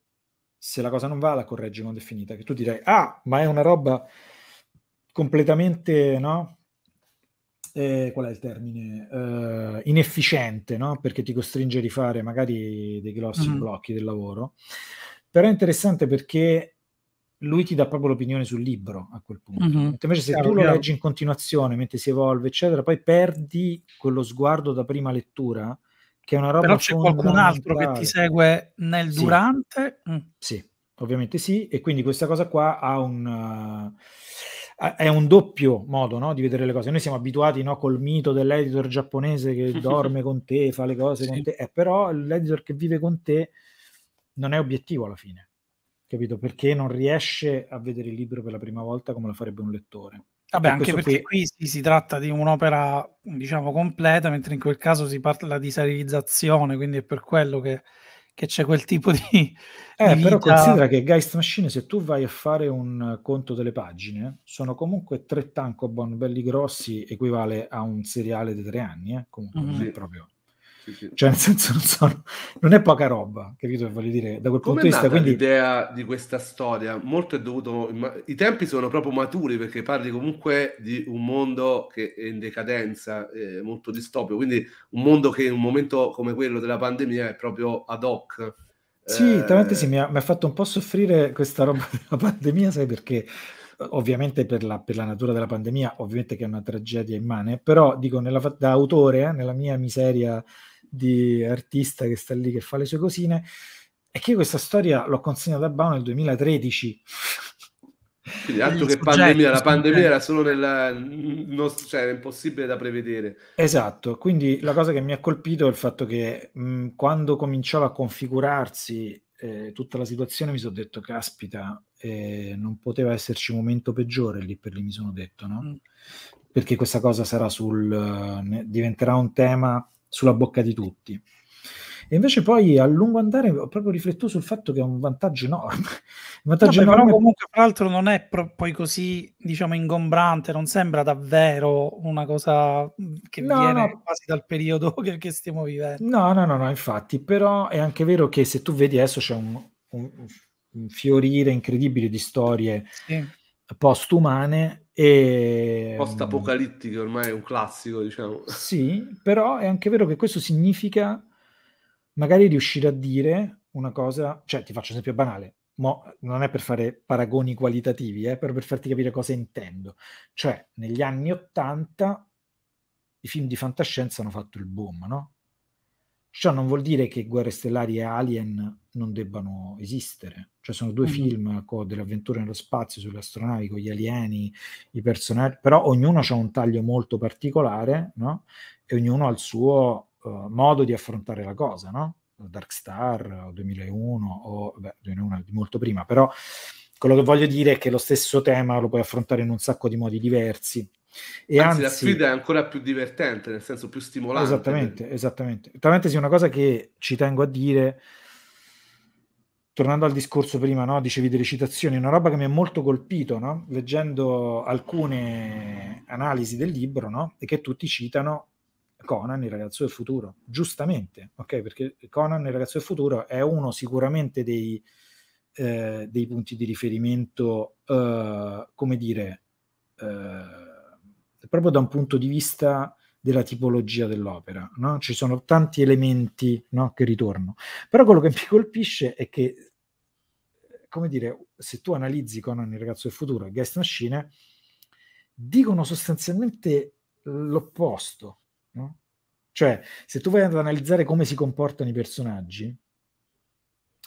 se la cosa non va, la correggi quando è finita. Che tu direi, ah, ma è una roba completamente, no? Eh, qual è il termine? Eh, inefficiente, no? Perché ti costringe a rifare magari dei grossi mm. blocchi del lavoro. Però è interessante perché lui ti dà proprio l'opinione sul libro a quel punto. Mm-hmm. Invece se chiaro, tu lo leggi in continuazione mentre si evolve, eccetera, poi perdi quello sguardo da prima lettura che è una roba Però c'è qualcun altro che ti segue nel sì. durante? Mm. Sì, ovviamente sì, e quindi questa cosa qua ha un... Uh, è un doppio modo no, di vedere le cose. Noi siamo abituati no, col mito dell'editor giapponese che dorme con te, fa le cose sì. con te, eh, però l'editor che vive con te non è obiettivo alla fine, capito? Perché non riesce a vedere il libro per la prima volta come lo farebbe un lettore. Vabbè, anche perché qui, qui si tratta di un'opera, diciamo, completa, mentre in quel caso si parla di serializzazione, quindi è per quello che, che c'è quel tipo di... Eh, di però considera che Geist Machine, se tu vai a fare un conto delle pagine, sono comunque tre tankobon belli grossi, equivale a un seriale di tre anni, eh? comunque mm-hmm. non è mhm. proprio... Cioè, nel senso, non, sono, non è poca roba, capito? Voglio dire, da quel Com'è punto di vista. Quindi... L'idea di questa storia, molto è dovuto. I tempi sono proprio maturi perché parli comunque di un mondo che è in decadenza, è molto distopico. Quindi, un mondo che in un momento come quello della pandemia è proprio ad hoc. Sì, eh, talmente sì, mi ha, mi ha, fatto un po' soffrire questa roba della pandemia, sai perché? Ovviamente per la, per la natura della pandemia, ovviamente che è una tragedia immane, però dico, nella, da autore, eh, nella mia miseria di artista che sta lì, che fa le sue cosine, E che io questa storia l'ho consegnata a Bao nel 2013. Quindi altro che soggetti, pandemia, la pandemia era solo nel Non, cioè era impossibile da prevedere. Esatto, quindi la cosa che mi ha colpito è il fatto che mh, quando cominciava a configurarsi eh, tutta la situazione mi sono detto, caspita, eh, non poteva esserci un momento peggiore lì per lì, mi sono detto, no? Mm. Perché questa cosa sarà sul... Uh, diventerà un tema sulla bocca di tutti. E invece poi a lungo andare ho proprio riflettuto sul fatto che è un vantaggio enorme. Un vantaggio Vabbè, enorme... Però comunque, tra l'altro, non è pro- poi così, diciamo, ingombrante, non sembra davvero una cosa mm, che no, viene no. quasi dal periodo che, che, stiamo vivendo. No, no, no, no, infatti, però è anche vero che se tu vedi adesso c'è un, un, un fiorire incredibile di storie sì. postumane e... Ehm, Post-apocalittico ormai è un classico, diciamo. Sì, però è anche vero che questo significa magari riuscire a dire una cosa, cioè ti faccio un esempio banale, ma non è per fare paragoni qualitativi, eh, per farti capire cosa intendo. Cioè, negli anni Ottanta i film di fantascienza hanno fatto il boom, no? Ciò non vuol dire che Guerre Stellari e Alien non debbano esistere. Cioè sono due mm-hmm. film con delle avventure nello spazio, sulle astronavi, con gli alieni, i personaggi, però ognuno ha un taglio molto particolare, no? E ognuno ha il suo uh, modo di affrontare la cosa, no? Dark Star o 2001 o beh, 2001 di molto prima, però quello che voglio dire è che lo stesso tema lo puoi affrontare in un sacco di modi diversi e anzi, anzi, la sfida è ancora più divertente, nel senso più stimolante. Esattamente, esattamente. Tra sì, una cosa che ci tengo a dire, tornando al discorso prima, no? dicevi delle citazioni, una roba che mi ha molto colpito, no? leggendo alcune analisi del libro, no? e che tutti citano Conan, il ragazzo del futuro, giustamente, ok? Perché Conan, il ragazzo del futuro, è uno sicuramente dei, eh, dei punti di riferimento, eh, come dire... Eh, proprio da un punto di vista della tipologia dell'opera. No? Ci sono tanti elementi no, che ritorno. Però quello che mi colpisce è che, come dire, se tu analizzi Conan il ragazzo del futuro e Guest Machine, dicono sostanzialmente l'opposto. No? Cioè, se tu vai ad analizzare come si comportano i personaggi,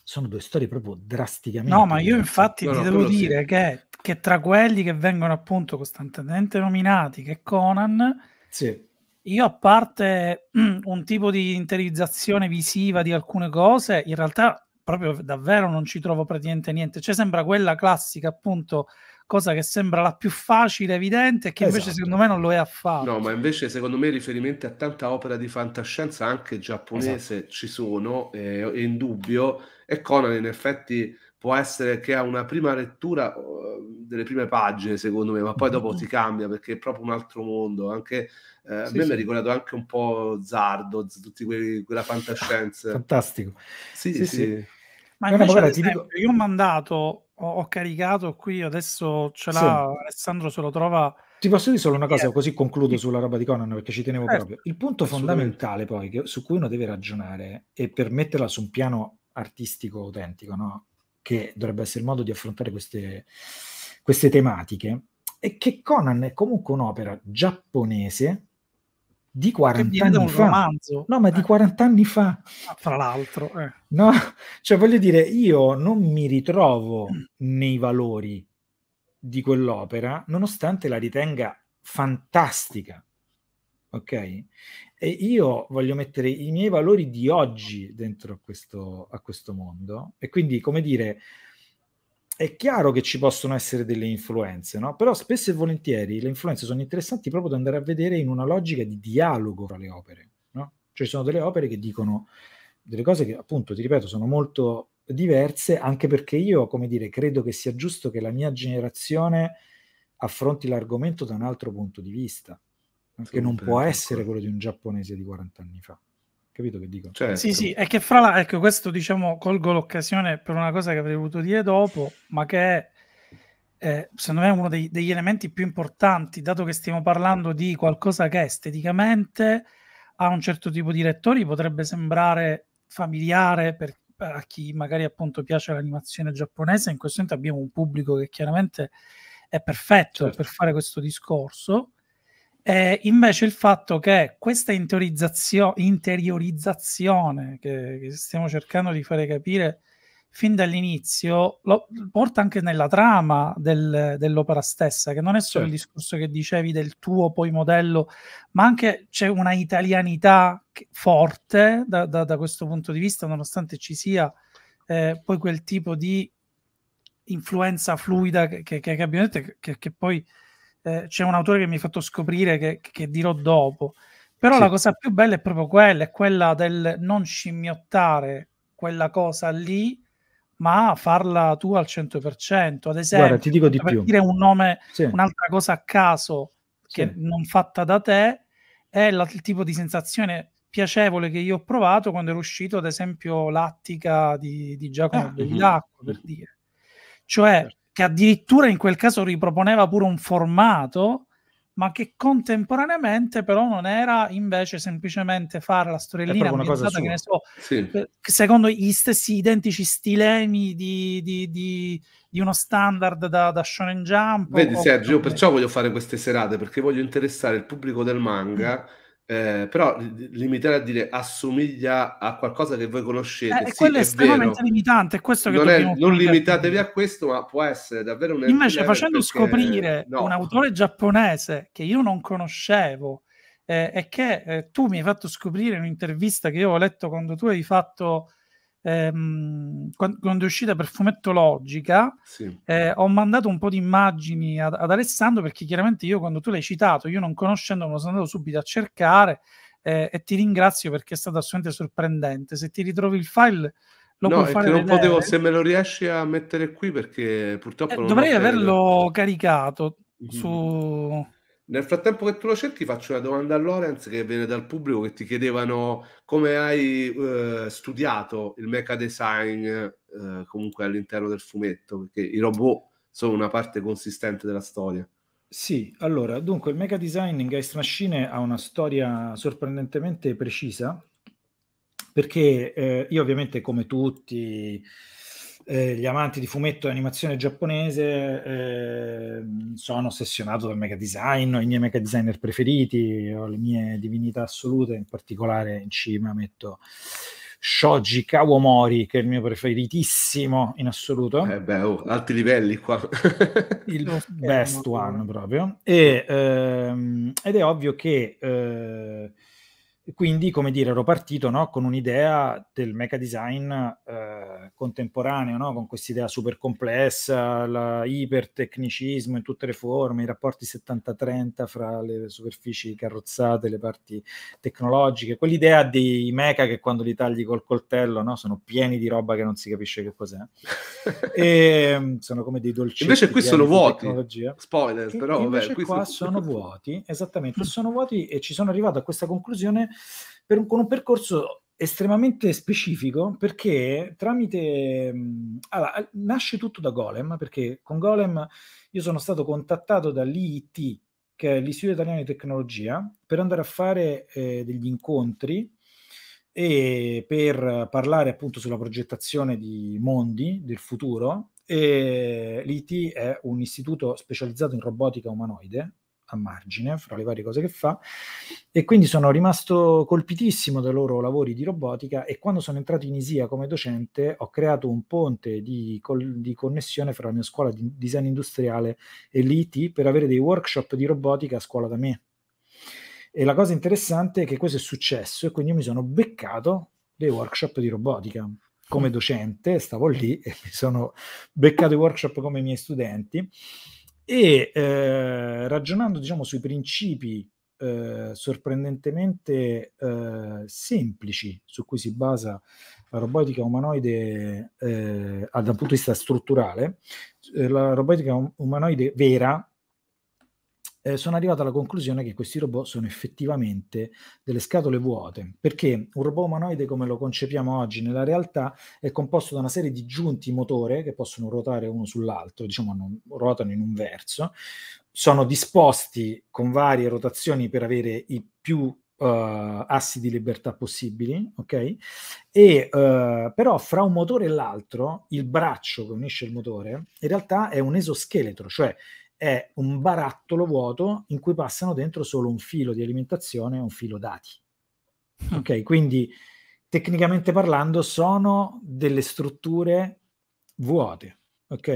sono due storie proprio drasticamente. No, ma io infatti ti devo dire sì. che che tra quelli che vengono appunto costantemente nominati, che Conan, sì. io a parte un tipo di interiorizzazione visiva di alcune cose, in realtà proprio davvero non ci trovo praticamente niente. Cioè sembra quella classica appunto cosa che sembra la più facile, evidente, e che esatto. invece secondo me non lo è affatto. No, ma invece secondo me riferimenti a tanta opera di fantascienza anche giapponese esatto. ci sono, eh, è dubbio. e Conan in effetti può essere che ha una prima lettura ehm, delle prime pagine, secondo me, ma poi dopo mm-hmm. ti cambia perché è proprio un altro mondo. Anche, eh, sì, a me sì. mi ha ricordato anche un po' Zardo, tutti quei, quella fantascienza. Fantastico. Sì, sì. sì. sì. Ma invece, guarda, ti dico... io ho mandato, ho, ho, caricato qui, adesso ce l'ha, Alessandro se lo trova... Ti posso dire solo una cosa, eh, così concludo sulla roba di Conan perché ci tenevo eh, proprio. Il punto fondamentale poi che, su cui uno deve ragionare e per metterla su un piano artistico autentico, no? che dovrebbe essere il modo di affrontare queste, queste tematiche, è che Conan è comunque un'opera giapponese di 40 anni fa. Romanzo. No, ma eh. di 40 anni fa. Tra ah, l'altro. Eh. No, cioè voglio dire, io non mi ritrovo nei valori di quell'opera, nonostante la ritenga fantastica ok? E io voglio mettere i miei valori di oggi dentro a questo, a questo mondo e quindi, come dire, è chiaro che ci possono essere delle influenze, no? però spesso e volentieri le influenze sono interessanti proprio da andare a vedere in una logica di dialogo fra le opere. No? Cioè ci sono delle opere che dicono delle cose che appunto, ti ripeto, sono molto diverse, anche perché io, come dire, credo che sia giusto che la mia generazione affronti l'argomento da un altro punto di vista che non può essere quello di un giapponese di 40 anni fa. Capito che dico? Certo. Sì, sì, è che fra l'altro, ecco, questo diciamo, colgo l'occasione per una cosa che avrei voluto dire dopo, ma che è, eh, secondo me uno dei, degli elementi più importanti, dato che stiamo parlando di qualcosa che esteticamente a un certo tipo di lettori potrebbe sembrare familiare per, a chi magari appunto piace l'animazione giapponese, in questo momento abbiamo un pubblico che chiaramente è perfetto certo. per fare questo discorso, e invece il fatto che questa interiorizzazione che, che, stiamo cercando di fare capire fin dall'inizio lo, porta anche nella trama del, dell'opera stessa, che non è solo certo. il discorso che dicevi del tuo poi modello, ma anche c'è una italianità forte da, da, da questo punto di vista, nonostante ci sia eh, poi quel tipo di influenza fluida che, che, che abbiamo detto, che, che poi eh, c'è un autore che mi ha fatto scoprire che, che dirò dopo. Però sì. la cosa più bella è proprio quella, è quella del non scimmiottare quella cosa lì, ma farla tu al 100%. Ad esempio, Guarda, ti dico di per più. dire un nome, sì. un'altra cosa a caso che sì. non fatta da te, è la, il tipo di sensazione piacevole che io ho provato quando ero uscito, ad esempio, l'attica di, di Giacomo ah, Bevilacqua, mm-hmm. per mm. dire. Cioè, certo che addirittura in quel caso riproponeva pure un formato, ma che contemporaneamente però non era invece semplicemente fare la storiellina cosa che ne so, sì. Eh, secondo gli stessi identici stilemi di, di, di, di uno standard da, da Shonen Jump. Vedi Sergio, o... perciò voglio fare queste serate, perché voglio interessare il pubblico del manga... Mm eh, però limitare a dire assomiglia a qualcosa che voi conoscete. Eh, sì, quello è, estremamente vero. limitante. È questo che non, è, non limitatevi a questo, ma può essere davvero un Invece, facendo perché... scoprire no. un autore giapponese che io non conoscevo eh, e che eh, tu mi hai fatto scoprire in un'intervista che io ho letto quando tu hai fatto ehm, quando, è uscita per Fumetto Logica, sì. eh, ho mandato un po' di immagini ad, ad, Alessandro perché chiaramente io quando tu l'hai citato, io non conoscendo, me lo sono andato subito a cercare eh, e ti ringrazio perché è stato assolutamente sorprendente. Se ti ritrovi il file... Lo no, puoi fare non potevo, se me lo riesci a mettere qui perché purtroppo... Eh, dovrei averlo caricato mm-hmm. su nel frattempo che tu lo cerchi, faccio una domanda a Lorenz che viene dal pubblico che ti chiedevano come hai eh, studiato il mecha design eh, comunque all'interno del fumetto, perché i robot sono una parte consistente della storia. Sì, allora, dunque il mecha design in Geist Machine ha una storia sorprendentemente precisa, perché eh, io ovviamente come tutti eh, gli amanti di fumetto e animazione giapponese eh, sono ossessionato dal mega design, ho i miei mega designer preferiti, ho le mie divinità assolute, in particolare in cima metto Shoji Kawamori, che è il mio preferitissimo in assoluto. Eh beh, oh, alti livelli qua. il best one proprio. E, ehm, ed è ovvio che eh, quindi, come dire, ero partito no, con un'idea del mecha design eh, contemporaneo, no? con quest'idea super complessa, l'ipertecnicismo in tutte le forme, i rapporti 70-30 fra le superfici carrozzate, le parti tecnologiche, quell'idea dei mecha che quando li tagli col coltello no, sono pieni di roba che non si capisce che cos'è. e, ehm, sono come dei dolcetti. Invece qui sono vuoti. Tecnologia. Spoiler, però. Vabbè, qui qua sono vuoti, esattamente, sono vuoti e ci sono arrivato a questa conclusione per, con un percorso estremamente specifico perché tramite... Allora, nasce tutto da Golem, perché con Golem io sono stato contattato dall'IIT, che è l'Istituto Italiano di Tecnologia, per andare a fare eh, degli incontri e per parlare appunto sulla progettazione di mondi del futuro. E L'IT è un istituto specializzato in robotica umanoide, a margine fra le varie cose che fa e quindi sono rimasto colpitissimo dai loro lavori di robotica e quando sono entrato in ISIA come docente ho creato un ponte di, col- di connessione fra la mia scuola di design industriale e l'IT per avere dei workshop di robotica a scuola da me. E la cosa interessante è che questo è successo e quindi io mi sono beccato dei workshop di robotica come docente, stavo lì e mi sono beccato i workshop come i miei studenti e eh, ragionando diciamo, sui principi eh, sorprendentemente eh, semplici su cui si basa la robotica umanoide eh, ah, dal punto di vista strutturale, eh, la robotica um-, umanoide vera eh, sono arrivato alla conclusione che questi robot sono effettivamente delle scatole vuote, perché un robot umanoide come lo concepiamo oggi nella realtà è composto da una serie di giunti motore che possono ruotare uno sull'altro, diciamo hanno, ruotano in un verso, sono disposti con varie rotazioni per avere i più Uh, assi di libertà possibili, ok? E uh, però fra un motore e l'altro il braccio che unisce il motore in realtà è un esoscheletro, cioè è un barattolo vuoto in cui passano dentro solo un filo di alimentazione e un filo dati. Hm. Ok, quindi tecnicamente parlando sono delle strutture vuote, ok?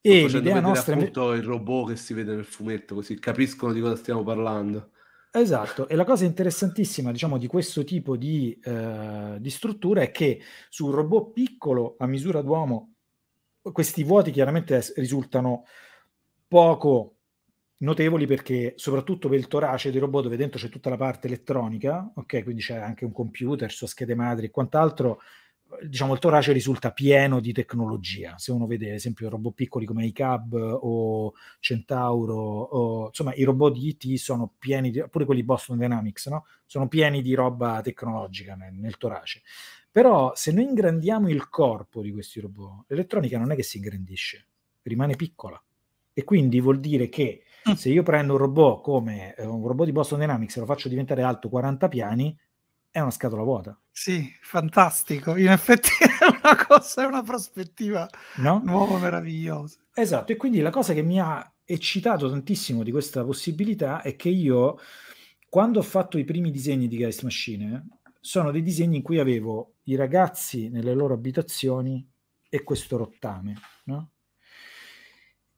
E l'idea nostra appunto il robot che si vede nel fumetto, così capiscono di cosa stiamo parlando. Esatto, e la cosa interessantissima, diciamo, di questo tipo di, eh, di struttura è che su un robot piccolo a misura d'uomo questi vuoti chiaramente risultano poco notevoli perché soprattutto per il torace dei robot dove dentro c'è tutta la parte elettronica, ok, quindi c'è anche un computer, sue schede madri e quant'altro, diciamo il torace risulta pieno di tecnologia. Se uno vede ad esempio robot piccoli come i Cab o Centauro, o, insomma i robot di IT sono pieni, di, pure quelli Boston Dynamics, no? sono pieni di roba tecnologica nel, nel torace. Però se noi ingrandiamo il corpo di questi robot, l'elettronica non è che si ingrandisce, rimane piccola e quindi vuol dire che mm. se io prendo un robot come eh, un robot di Boston Dynamics e lo faccio diventare alto 40 piani, è una scatola vuota. Sì, fantastico. In effetti è una cosa, è una prospettiva no? nuova, meravigliosa. Esatto, e quindi la cosa che mi ha eccitato tantissimo di questa possibilità è che io, quando ho fatto i primi disegni di Geist Machine, sono dei disegni in cui avevo i ragazzi nelle loro abitazioni e questo rottame, no?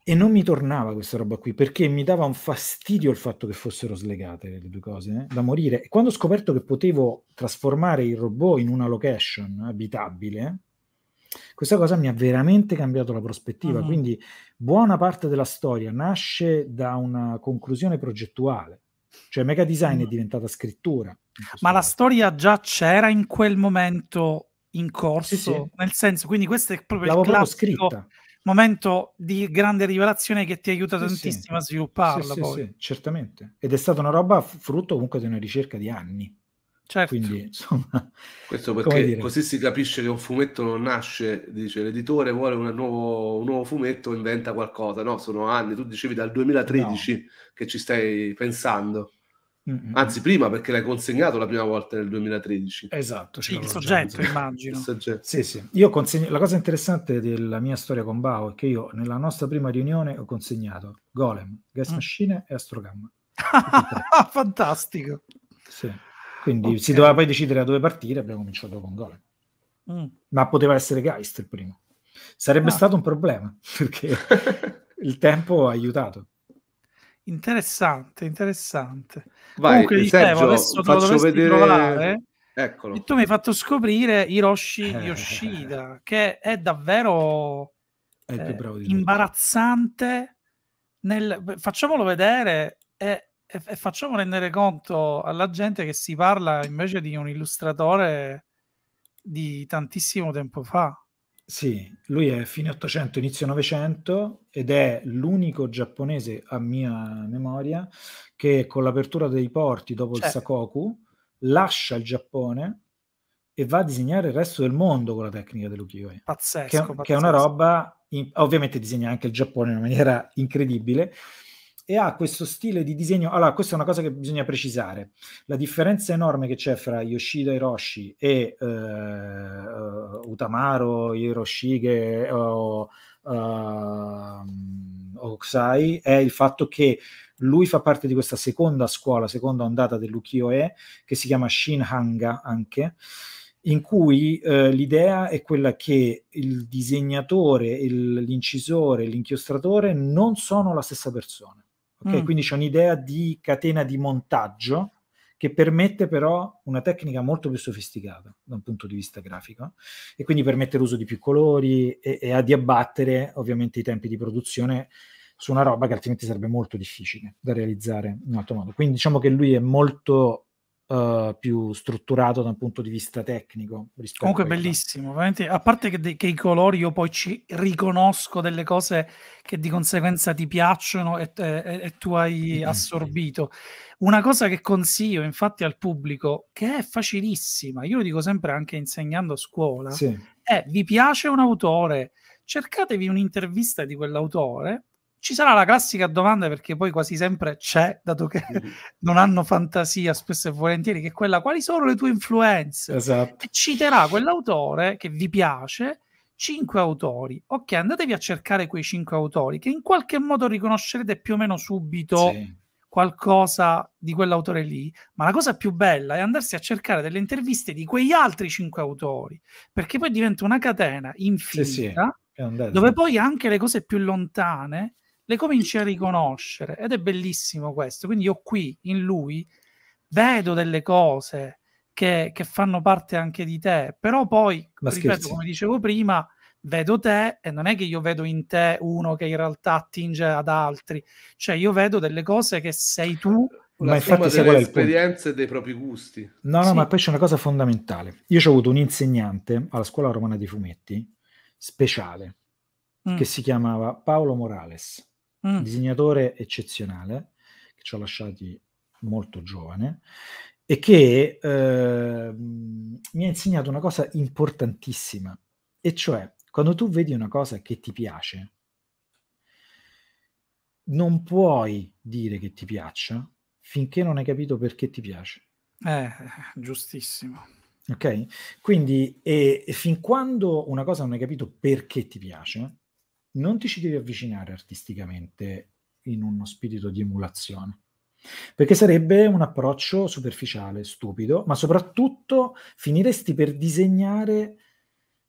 E non mi tornava questa roba qui, perché mi dava un fastidio il fatto che fossero slegate le due cose, eh? da morire. E quando ho scoperto che potevo trasformare il robot in una location abitabile, questa cosa mi ha veramente cambiato la prospettiva. Uh-huh. Quindi buona parte della storia nasce da una conclusione progettuale. Cioè Mega Design uh-huh. è diventata scrittura. Ma la storia già c'era in quel momento in corso, sì, sì. nel senso, quindi questa è proprio L'avevo il classico, scritta momento di grande rivelazione che ti aiuta sì, tantissimo sì. a svilupparla. Sì, sì, certamente. Ed è stata una roba frutto comunque di una ricerca di anni. Certo. Quindi, insomma, Questo perché così si capisce che un fumetto non nasce, dice l'editore vuole un nuovo, un nuovo fumetto, inventa qualcosa. No, sono anni, tu dicevi dal 2013 no. che ci stai pensando. Mm-hmm. Anzi, prima perché l'hai consegnato la prima volta nel 2013. Esatto, sì, il soggetto, già. immagino. Il soggetto. Sì, sì. Io consegno... La cosa interessante della mia storia con Bao è che io nella nostra prima riunione ho consegnato Golem, Gas mm. e Astrogam. Fantastico. Sì. Quindi okay. si doveva poi decidere da dove partire, abbiamo cominciato con Golem. Mm. Ma poteva essere Geist il primo. Sarebbe ah. stato un problema perché il tempo ha aiutato. Interessante, interessante. Vai, Comunque, dicevo, adesso te lo dovresti vedere... trovare. Eccolo. E tu mi hai fatto scoprire Hiroshi Yoshida, eh. che è davvero è eh, imbarazzante. Nel... Facciamolo vedere e, e, e, facciamo rendere conto alla gente che si parla invece di un illustratore di tantissimo tempo fa. Sì, lui è fine 800, inizio 900 ed è l'unico giapponese a mia memoria che con l'apertura dei porti dopo il certo. Sakoku lascia il Giappone e va a disegnare il resto del mondo con la tecnica dell'ukiyo-e, che, Pazzesco, che è una roba, in- ovviamente disegna anche il Giappone in una maniera incredibile, e ha questo stile di disegno. Allora, questa è una cosa che bisogna precisare. La differenza enorme che c'è fra Yoshida Hiroshi e uh, Utamaro, Hiroshige o uh, Okusai è il fatto che lui fa parte di questa seconda scuola, seconda ondata dell'Ukiyo-e, che si chiama Shinhanga anche, in cui eh, l'idea è quella che il disegnatore, il, l'incisore, l'inchiostratore non sono la stessa persona Okay? Mm. Quindi c'è un'idea di catena di montaggio che permette però una tecnica molto più sofisticata da un punto di vista grafico e quindi permette l'uso di più colori e, e di abbattere ovviamente i tempi di produzione su una roba che altrimenti sarebbe molto difficile da realizzare in un altro modo. Quindi diciamo che lui è molto eh, più strutturato da un punto di vista tecnico. Comunque bellissimo, veramente, a parte che, de- che, i colori io poi ci riconosco delle cose che di conseguenza ti piacciono e, e-, e tu hai assorbito. Una cosa che consiglio infatti al pubblico, che è facilissima, io lo dico sempre anche insegnando a scuola, sì. è vi piace un autore, cercatevi un'intervista di quell'autore ci sarà la classica domanda, perché poi quasi sempre c'è, dato che mm-hmm. non hanno fantasia spesso e volentieri, che è quella quali sono le tue influenze? Esatto. E citerà quell'autore che vi piace, cinque autori. Ok, andatevi a cercare quei cinque autori, che in qualche modo riconoscerete più o meno subito sì. qualcosa di quell'autore lì. Ma la cosa più bella è andarsi a cercare delle interviste di quegli altri cinque autori, perché poi diventa una catena infinita. Sì, sì dove poi anche le cose più lontane le cominci a riconoscere ed è bellissimo questo. Quindi io qui in lui vedo delle cose che, che fanno parte anche di te, però poi, ripeto, come dicevo prima, vedo te e non è che io vedo in te uno che in realtà attinge ad altri, cioè io vedo delle cose che sei tu la ma infatti sai qual è esperienze dei propri gusti. No, no, sì. ma poi c'è una cosa fondamentale. Io ho avuto un insegnante alla scuola romana dei fumetti speciale mm. che si chiamava Paolo Morales mm. disegnatore eccezionale, che ci ha lasciati molto giovane, e che eh, mi ha insegnato una cosa importantissima, e cioè quando tu vedi una cosa che ti piace, non puoi dire che ti piaccia finché non hai capito perché ti piace. Eh, giustissimo. Ok? Quindi e, e fin quando una cosa non hai capito perché ti piace, non ti ci devi avvicinare artisticamente in uno spirito di emulazione. Perché sarebbe un approccio superficiale, stupido, ma soprattutto finiresti per disegnare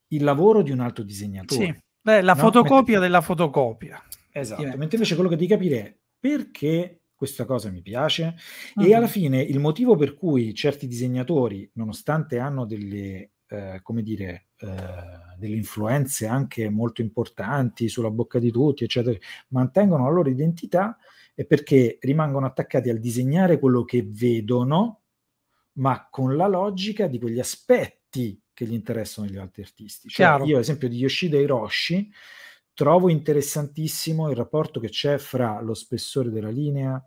il lavoro di un altro disegnatore. Sì, Beh, la no? fotocopia Mentre... della fotocopia. Esatto, diventa. mentre invece quello che devi capire è perché questa cosa mi piace uh-huh. e alla mhm. fine il motivo per cui certi disegnatori, nonostante hanno delle eh, come dire, eh, delle influenze anche molto importanti sulla bocca di tutti, eccetera, mantengono la loro identità e perché rimangono attaccati al disegnare quello che vedono, ma con la logica di quegli aspetti che gli interessano gli altri artisti. Cioè, Chiaro. io, ad esempio, di Yoshida Hiroshi trovo interessantissimo il rapporto che c'è fra lo spessore della linea,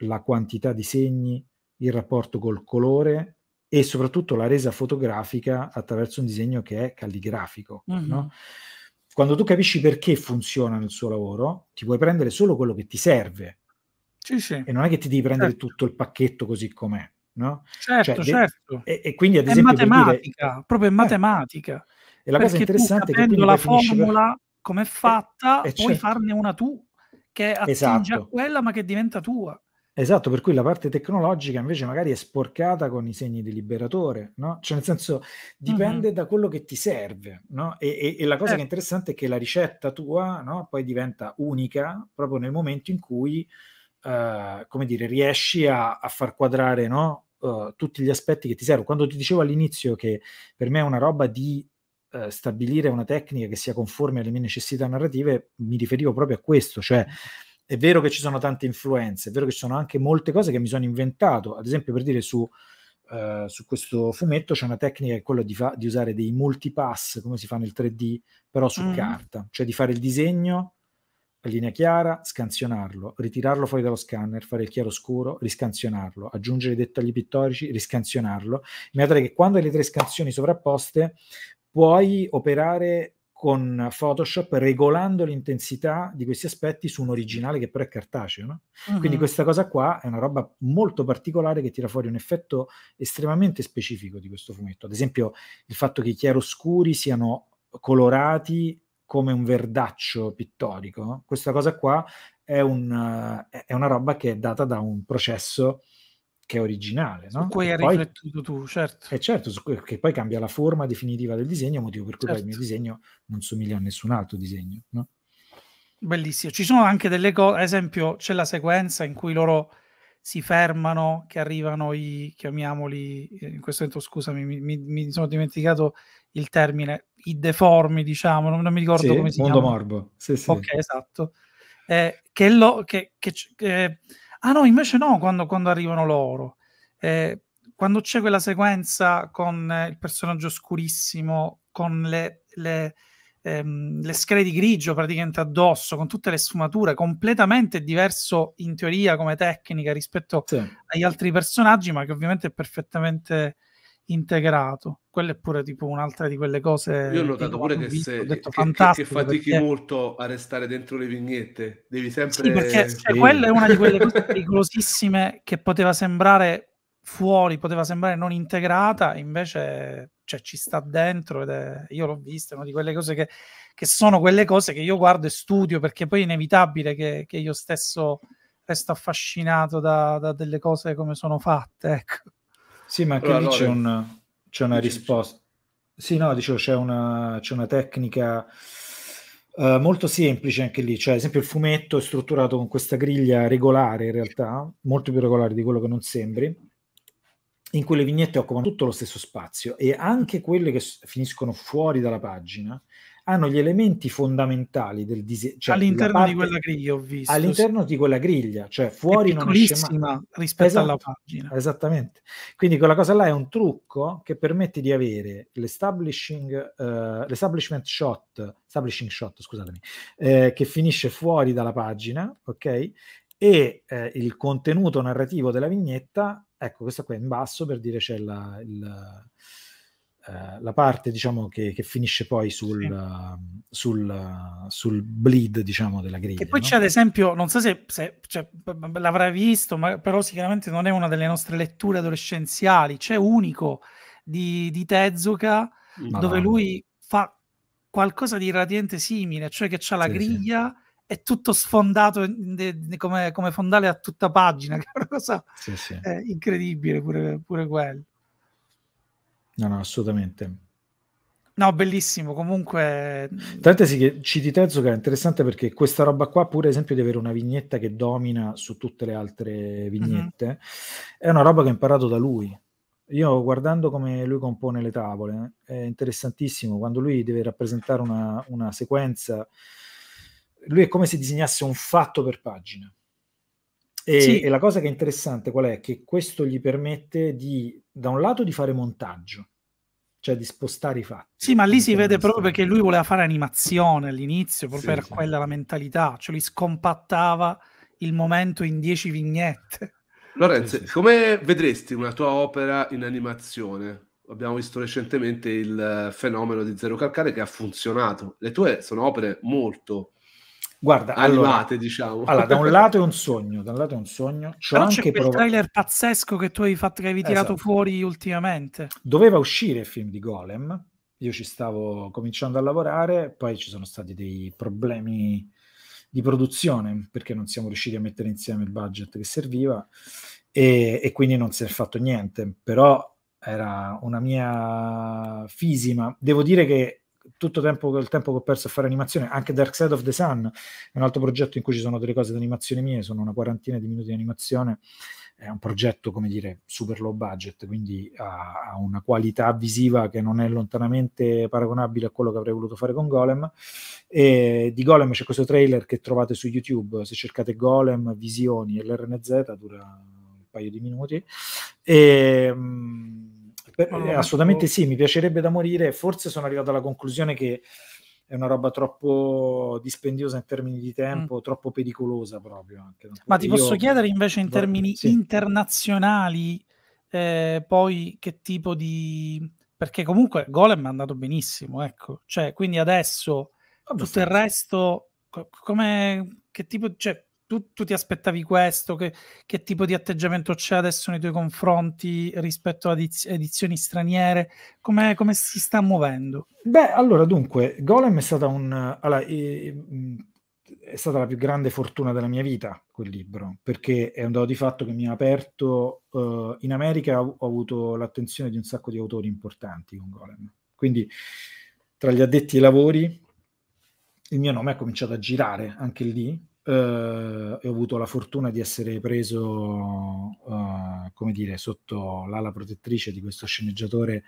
la quantità di segni, il rapporto col colore e soprattutto la resa fotografica attraverso un disegno che è calligrafico. Mm-hmm. No? Quando tu capisci perché funziona nel suo lavoro, ti puoi prendere solo quello che ti serve. Sì, sì. E non è che ti devi prendere certo. tutto il pacchetto così com'è. No? Cioè, certo, cioè, certo. e, e, quindi ad esempio... È matematica, dire, proprio è eh. matematica. Eh, e la cosa interessante è che... Quindi la formula per... come è eh, fatta, eh, eh, puoi certo. farne una tu, che attinge esatto. a quella ma che diventa tua. Esatto, per cui la parte tecnologica invece magari è sporcata con i segni di liberatore, no? Cioè, nel senso, dipende mm-hmm. da quello che ti serve, no? E, e, e la cosa eh. che è certo. interessante è che la ricetta tua, no? Poi diventa unica proprio nel momento in cui, uh, come dire, riesci a, a far quadrare, no? Uh, tutti gli aspetti che ti servono. Quando ti dicevo all'inizio che per me è una roba di uh, stabilire una tecnica che sia conforme alle mie necessità narrative, mi riferivo proprio a questo, cioè è vero che ci sono tante influenze, è vero che ci sono anche molte cose che mi sono inventato, ad esempio per dire su, eh, su questo fumetto c'è una tecnica che è quella di, fa- di, usare dei multipass, come si fa nel 3D, però su mm. carta, cioè di fare il disegno a linea chiara, scansionarlo, ritirarlo fuori dallo scanner, fare il chiaro scuro, riscansionarlo, aggiungere i dettagli pittorici, riscansionarlo, in modo tale che quando hai le tre scansioni sovrapposte puoi operare con Photoshop regolando l'intensità di questi aspetti su un originale che però è cartaceo. No? Uh-huh. Quindi questa cosa qua è una roba molto particolare che tira fuori un effetto estremamente specifico di questo fumetto. Ad esempio il fatto che i chiaroscuri siano colorati come un verdaccio pittorico. Questa cosa qua è, un, è una roba che è data da un processo che è originale, no? Su cui hai riflettuto tu, certo. E certo, cui, che poi cambia la forma definitiva del disegno, motivo per cui certo. il mio certo. disegno non somiglia a nessun altro disegno, no? Bellissimo. Ci sono anche delle cose, ad esempio, c'è la sequenza in cui loro si fermano, che arrivano i, chiamiamoli, eh, in questo momento scusami, mi, mi, mi sono dimenticato il termine, i deformi, diciamo, non, non mi ricordo sì, come si mondo chiama. Mondo morbo. Sì, sì. Ok, esatto. Eh, che, lo, che, che eh, Ah no, invece no, quando, quando arrivano loro. Eh, quando c'è quella sequenza con eh, il personaggio oscurissimo, con le, le, ehm, le, schede di grigio praticamente addosso, con tutte le sfumature, completamente diverso in teoria come tecnica rispetto sì. agli altri personaggi, ma che ovviamente è perfettamente integrato. Quello è pure tipo un'altra di quelle cose. Io ho notato tipo, pure che, visto, se, detto, che, che fatichi perché... molto a restare dentro le vignette, devi sempre. Sì, perché cioè, sì. quella è una di quelle cose pericolosissime che poteva sembrare fuori, poteva sembrare non integrata, invece cioè, ci sta dentro ed è, io l'ho vista, è una di quelle cose che, che, sono quelle cose che io guardo e studio perché poi è inevitabile che, che io stesso resto affascinato da, da delle cose come sono fatte. Ecco. Sì, ma anche allora, lì c'è, un, c'è una risposta. Sì, no, dicevo, c'è una, c'è una tecnica uh, molto semplice anche lì. Cioè, ad esempio, il fumetto è strutturato con questa griglia regolare, in realtà, molto più regolare di quello che non sembri, in cui le vignette occupano tutto lo stesso spazio e anche quelle che finiscono fuori dalla pagina hanno gli elementi fondamentali del disegno. Cioè all'interno parte, di quella griglia ho visto. All'interno sì. di quella griglia, cioè fuori non esce mai. rispetto esatto, alla pagina. Esattamente. Quindi quella cosa là è un trucco che permette di avere l'establishing, uh, l'establishment shot, establishing shot, scusatemi, eh, che finisce fuori dalla pagina, ok? E eh, il contenuto narrativo della vignetta, ecco questo qua in basso per dire c'è la, il eh, la parte diciamo, che, che, finisce poi sul, sì. uh, sul, sul, bleed diciamo, della griglia. E poi no? c'è ad esempio, non so se, se cioè, l'avrai visto, ma, però sicuramente non è una delle nostre letture adolescenziali, c'è Unico di, di Tezuka Madonna. dove lui fa qualcosa di irradiente simile, cioè che c'ha la sì, griglia... Sì è tutto sfondato de, de, come, come, fondale a tutta pagina, che è una cosa sì, sì. Eh, incredibile pure, pure quello. No, no, assolutamente. No, bellissimo. Comunque. Mm, Tante sì che citi Tezuka che è interessante perché questa roba qua, pure esempio di avere una vignetta che domina su tutte le altre mhm. vignette, mm-hmm. è una roba che ho imparato da lui. Io guardando come lui compone le tavole, è interessantissimo. Quando lui deve rappresentare una, una sequenza, lui è come se disegnasse un fatto per pagina. E, sì. e la cosa che è interessante qual è? Che questo gli permette di da un lato di fare montaggio, cioè di spostare i fatti. Sì, ma lì si vede proprio perché lui voleva fare animazione all'inizio, proprio sì, era sì. quella la mentalità, cioè li scompattava il momento in dieci vignette. Lorenzo, sì, come vedresti una tua opera in animazione? Abbiamo visto recentemente il eh, fenomeno di Zero Calcare che ha funzionato. Le tue sono opere molto Guarda, animate, diciamo. Allora, da un lato è un sogno, da un lato è un sogno. C'ho Però anche prov- trailer pazzesco che tu hai fatto, che avevi esatto. tirato fuori ultimamente. Doveva uscire il film di Golem, io ci stavo cominciando a lavorare, poi ci sono stati dei problemi di produzione perché non siamo riusciti a mettere insieme il budget che serviva e, e quindi non si è fatto niente, però era una mia fisima. Devo dire che tutto tempo, il tempo che ho perso a fare animazione, anche Dark Side of the Sun è un altro progetto in cui ci sono delle cose di animazione mie, sono una quarantina di minuti di animazione, è un progetto, come dire, super low budget, quindi ha, una qualità visiva che non è lontanamente paragonabile a quello che avrei voluto fare con Golem. E di Golem c'è questo trailer che trovate su YouTube, se cercate Golem, Visioni e l'RNZ, dura un paio di minuti. E, mh, mm, per, eh, assolutamente sì, mi piacerebbe da morire. Forse sono arrivato alla conclusione che è una roba troppo dispendiosa in termini di tempo, mm. troppo pericolosa proprio. Anche. Ma ti posso chiedere invece in termini sì. internazionali eh, poi che tipo di... perché comunque Golem è andato benissimo, ecco. Cioè, quindi adesso tutto il resto, come... che tipo... Cioè, tu, tu ti aspettavi questo? Che, che, tipo di atteggiamento c'è adesso nei tuoi confronti rispetto ad edizioni straniere? Come, come, si sta muovendo? Beh, allora dunque, Golem è stata un... Allora, eh, è stata la più grande fortuna della mia vita quel libro, perché è un dato di fatto che mi ha aperto eh, in America ho, ho avuto l'attenzione di un sacco di autori importanti con Golem. Quindi tra gli addetti ai lavori il mio nome ha cominciato a girare anche lì Uh, ho avuto la fortuna di essere preso, uh, come dire, sotto l'ala protettrice di questo sceneggiatore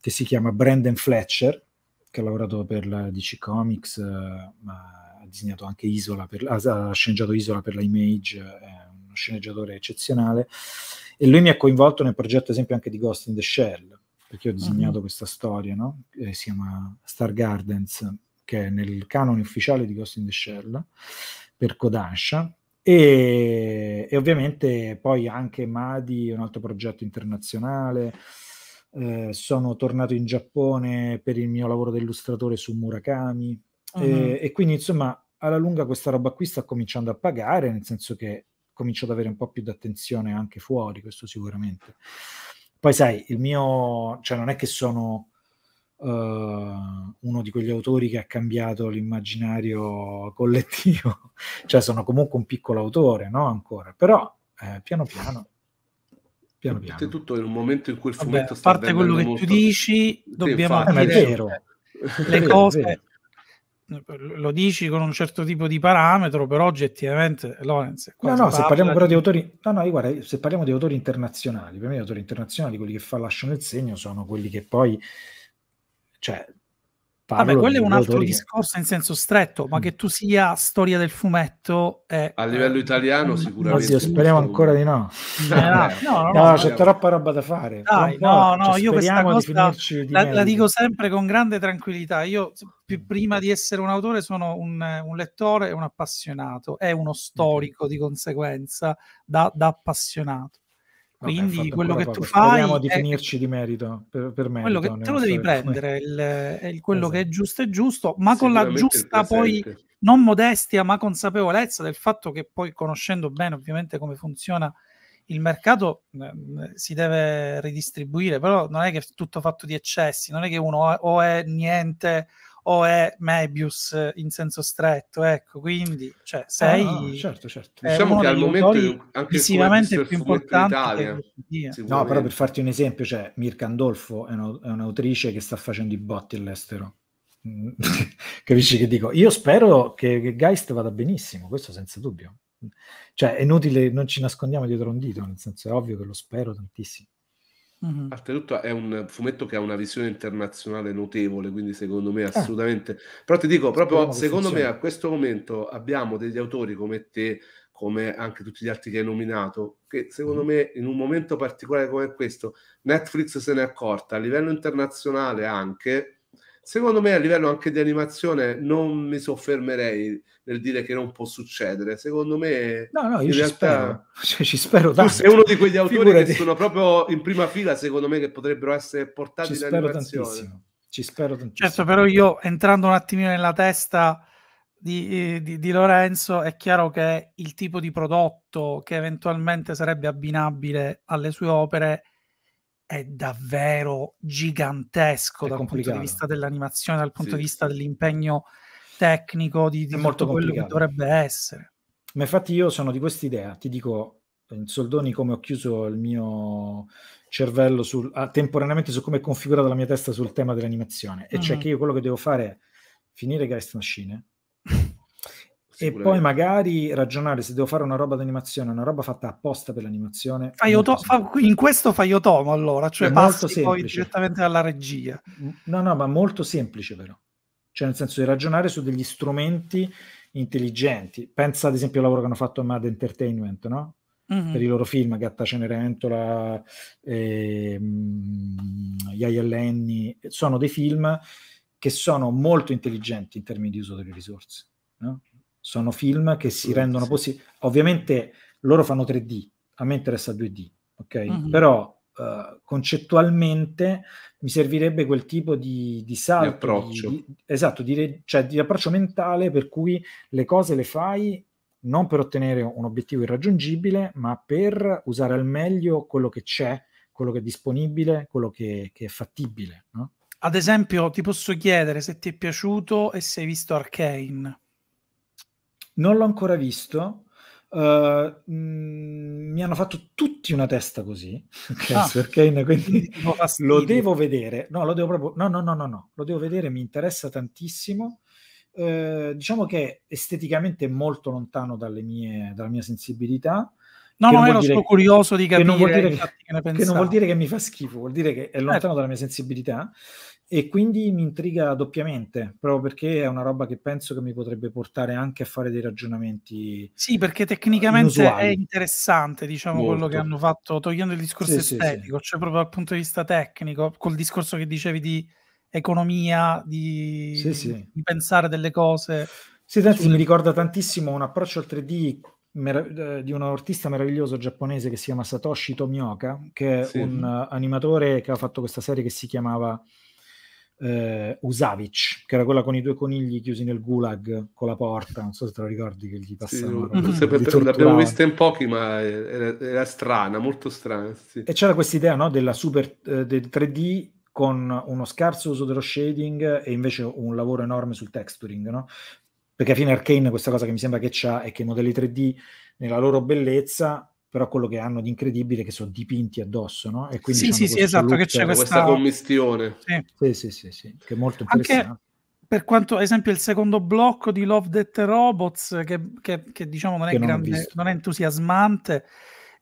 che si chiama Brandon Fletcher, che ha lavorato per la DC Comics, uh, ma ha disegnato anche Isola, per, ha, sceneggiato Isola per la Image, eh, è uno sceneggiatore eccezionale, e lui mi ha coinvolto nel progetto, ad esempio, anche di Ghost in the Shell, perché ho disegnato uh-huh. questa storia, no? eh, si chiama Star Gardens, che è nel canone ufficiale di Ghost in the Shell per Kodansha. E, e ovviamente poi anche Madi, un altro progetto internazionale. Eh, sono tornato in Giappone per il mio lavoro da illustratore su Murakami. Uh-huh. E, mm-hmm. e quindi insomma alla lunga questa roba qui sta cominciando a pagare, nel senso che comincio ad avere un po' più di attenzione anche fuori, questo sicuramente. Poi sai, il mio, cioè non è che sono Uhm, uno di quegli autori che ha cambiato l'immaginario collettivo, cioè sono comunque un piccolo autore, no? Ancora, però eh, piano piano. Piano piano. tutto in un momento in cui il fumetto Vabbè, sta A parte quello che molto... tu dici, dobbiamo sì, eh, dire vero. le cose. Lo dici con un certo tipo di parametro, però oggettivamente Lorenz. No, no, se parliamo però di autori, no, no, guarda, se parliamo di autori internazionali, per me gli autori internazionali, quelli che fa lasciano il segno, sono quelli che poi cioè, Vabbè, quello è un altro Torino. discorso in senso stretto, ma mm. che tu sia storia del fumetto è... a livello italiano mm. sicuramente. No, speriamo ancora di no. Eh, no, no, no c'è troppa roba da fare. Dai, no, no, cioè, io questa cosa la, la, dico sempre con grande tranquillità. Io più, prima di essere un autore sono un, un lettore e un appassionato, è uno mm. storico di conseguenza da, da appassionato. Quindi Vabbè, quello che poco. tu fai. Proviamo a definirci è... di merito per, per merito, Quello che te lo devi prendere, il, il quello esatto. che è esatto. giusto è giusto, ma con la giusta poi non modestia, ma consapevolezza del fatto che poi conoscendo bene ovviamente come funziona il mercato eh, si deve ridistribuire, però non è che è tutto fatto di eccessi, non è che uno o è niente o è Mebius in senso stretto, ecco, quindi cioè, ah, sei... Ah, certo, certo. Diciamo che al momento anche visivamente più importante. No, però per farti un esempio, cioè, Mirka Andolfo è, una, è un'autrice che sta facendo i botti all'estero. Mm, capisci che dico? Io spero che, che Geist vada benissimo, questo senza dubbio. Cioè, è inutile, non ci nascondiamo dietro un dito, nel senso è ovvio che lo spero tantissimo. Mm-hmm. parte tutto è un fumetto che ha una visione internazionale notevole, quindi secondo me eh. assolutamente. Eh. Però ti dico, proprio secondo me a questo momento abbiamo degli autori come te, come anche tutti gli altri che hai nominato, che secondo mm-hmm. me in un momento particolare come questo Netflix se ne è accorta a livello internazionale anche Secondo me a livello anche di animazione non mi soffermerei nel dire che non può succedere. Secondo me No, no, io ci realtà, spero. Cioè, ci spero tanto. È uno di quegli autori Figurati. che sono proprio in prima fila, secondo me che potrebbero essere portati ci in Tantissimo. Ci spero tantissimo. Certo, però io entrando un attimino nella testa di, eh, di, di Lorenzo è chiaro che il tipo di prodotto che eventualmente sarebbe abbinabile alle sue opere è davvero gigantesco è dal complicato. punto di vista dell'animazione, dal punto sì. di vista dell'impegno tecnico, di, di molto quello che dovrebbe essere. Ma infatti io sono di quest'idea, ti dico in soldoni come ho chiuso il mio cervello sul, ah, temporaneamente su come è configurata la mia testa sul tema dell'animazione, e mm-hmm. cioè che io quello che devo fare è finire Geist Machine, e poi magari ragionare se devo fare una roba d'animazione, una roba fatta apposta per l'animazione. Fai oto- fa- in questo fai otomo allora, cioè passi poi direttamente dalla regia. No, no, ma molto semplice però. Cioè nel senso di ragionare su degli strumenti intelligenti. Pensa ad esempio al lavoro che hanno fatto a Mad Entertainment, no? Mm-hmm. per i loro film Gatta Cenerentola, eh, Yaya Lenny, sono dei film che sono molto intelligenti in termini di uso delle risorse. No? sono film che si rendono possibili. Ovviamente loro fanno 3D, a me interessa 2D, ok? Mm-hmm. Però uh, concettualmente mi servirebbe quel tipo di, di salto, di approccio. Di, esatto, di, cioè, di approccio mentale per cui le cose le fai non per ottenere un obiettivo irraggiungibile, ma per usare al meglio quello che c'è, quello che è disponibile, quello che, che è fattibile. No? Ad esempio, ti posso chiedere se ti è piaciuto e se hai visto Arcane non l'ho ancora visto. Uh, eh, mh, mm, mi hanno fatto tutti una testa così ah, Kane, quindi lo devo vedere no lo devo proprio no no no no, no. lo devo vedere mi interessa tantissimo uh, diciamo che esteticamente è molto lontano dalle mie, dalla mia sensibilità No, no, ero solo curioso di capire che non, vuol che, che, che non vuol dire che mi fa schifo, vuol dire che è eh. lontano eh. dalla mia sensibilità e quindi mi intriga doppiamente, proprio perché è una roba che penso che mi potrebbe portare anche a fare dei ragionamenti. Sì, perché eh, tecnicamente inusuali. è interessante, diciamo, Molto. quello che hanno fatto, togliendo il discorso sì, estetico, sì, sì. cioè proprio dal punto di vista tecnico, col discorso che dicevi di economia, di, di, di pensare delle cose. Sì, tanti, su... mi ricorda tantissimo un approccio al 3D eh, di un artista meraviglioso giapponese che si chiama Satoshi Tomioka, che è sì. un animatore che ha fatto questa serie che si chiamava eh, Usavic, che era quella con i due conigli chiusi nel gulag con la porta. Non so se te lo ricordi che gli passavano. Sì, l'abbiamo vista in pochi, ma era, era strana, molto strana. Sì. E c'era questa idea no, della super eh, del 3D con uno scarso uso dello shading e invece un lavoro enorme sul texturing, no? Perché a fine Arcane questa cosa che mi sembra che c'ha è che i modelli 3D nella loro bellezza però quello che hanno di incredibile è che sono dipinti addosso, no? E quindi sì, sì, sì, esatto, look, che c'è questa, questa commistione. Sì. sì. sì, sì, sì, che è molto interessante. Anche per quanto, ad esempio, il secondo blocco di Love Death Robots, che, che, che diciamo non è, che grande, non è entusiasmante,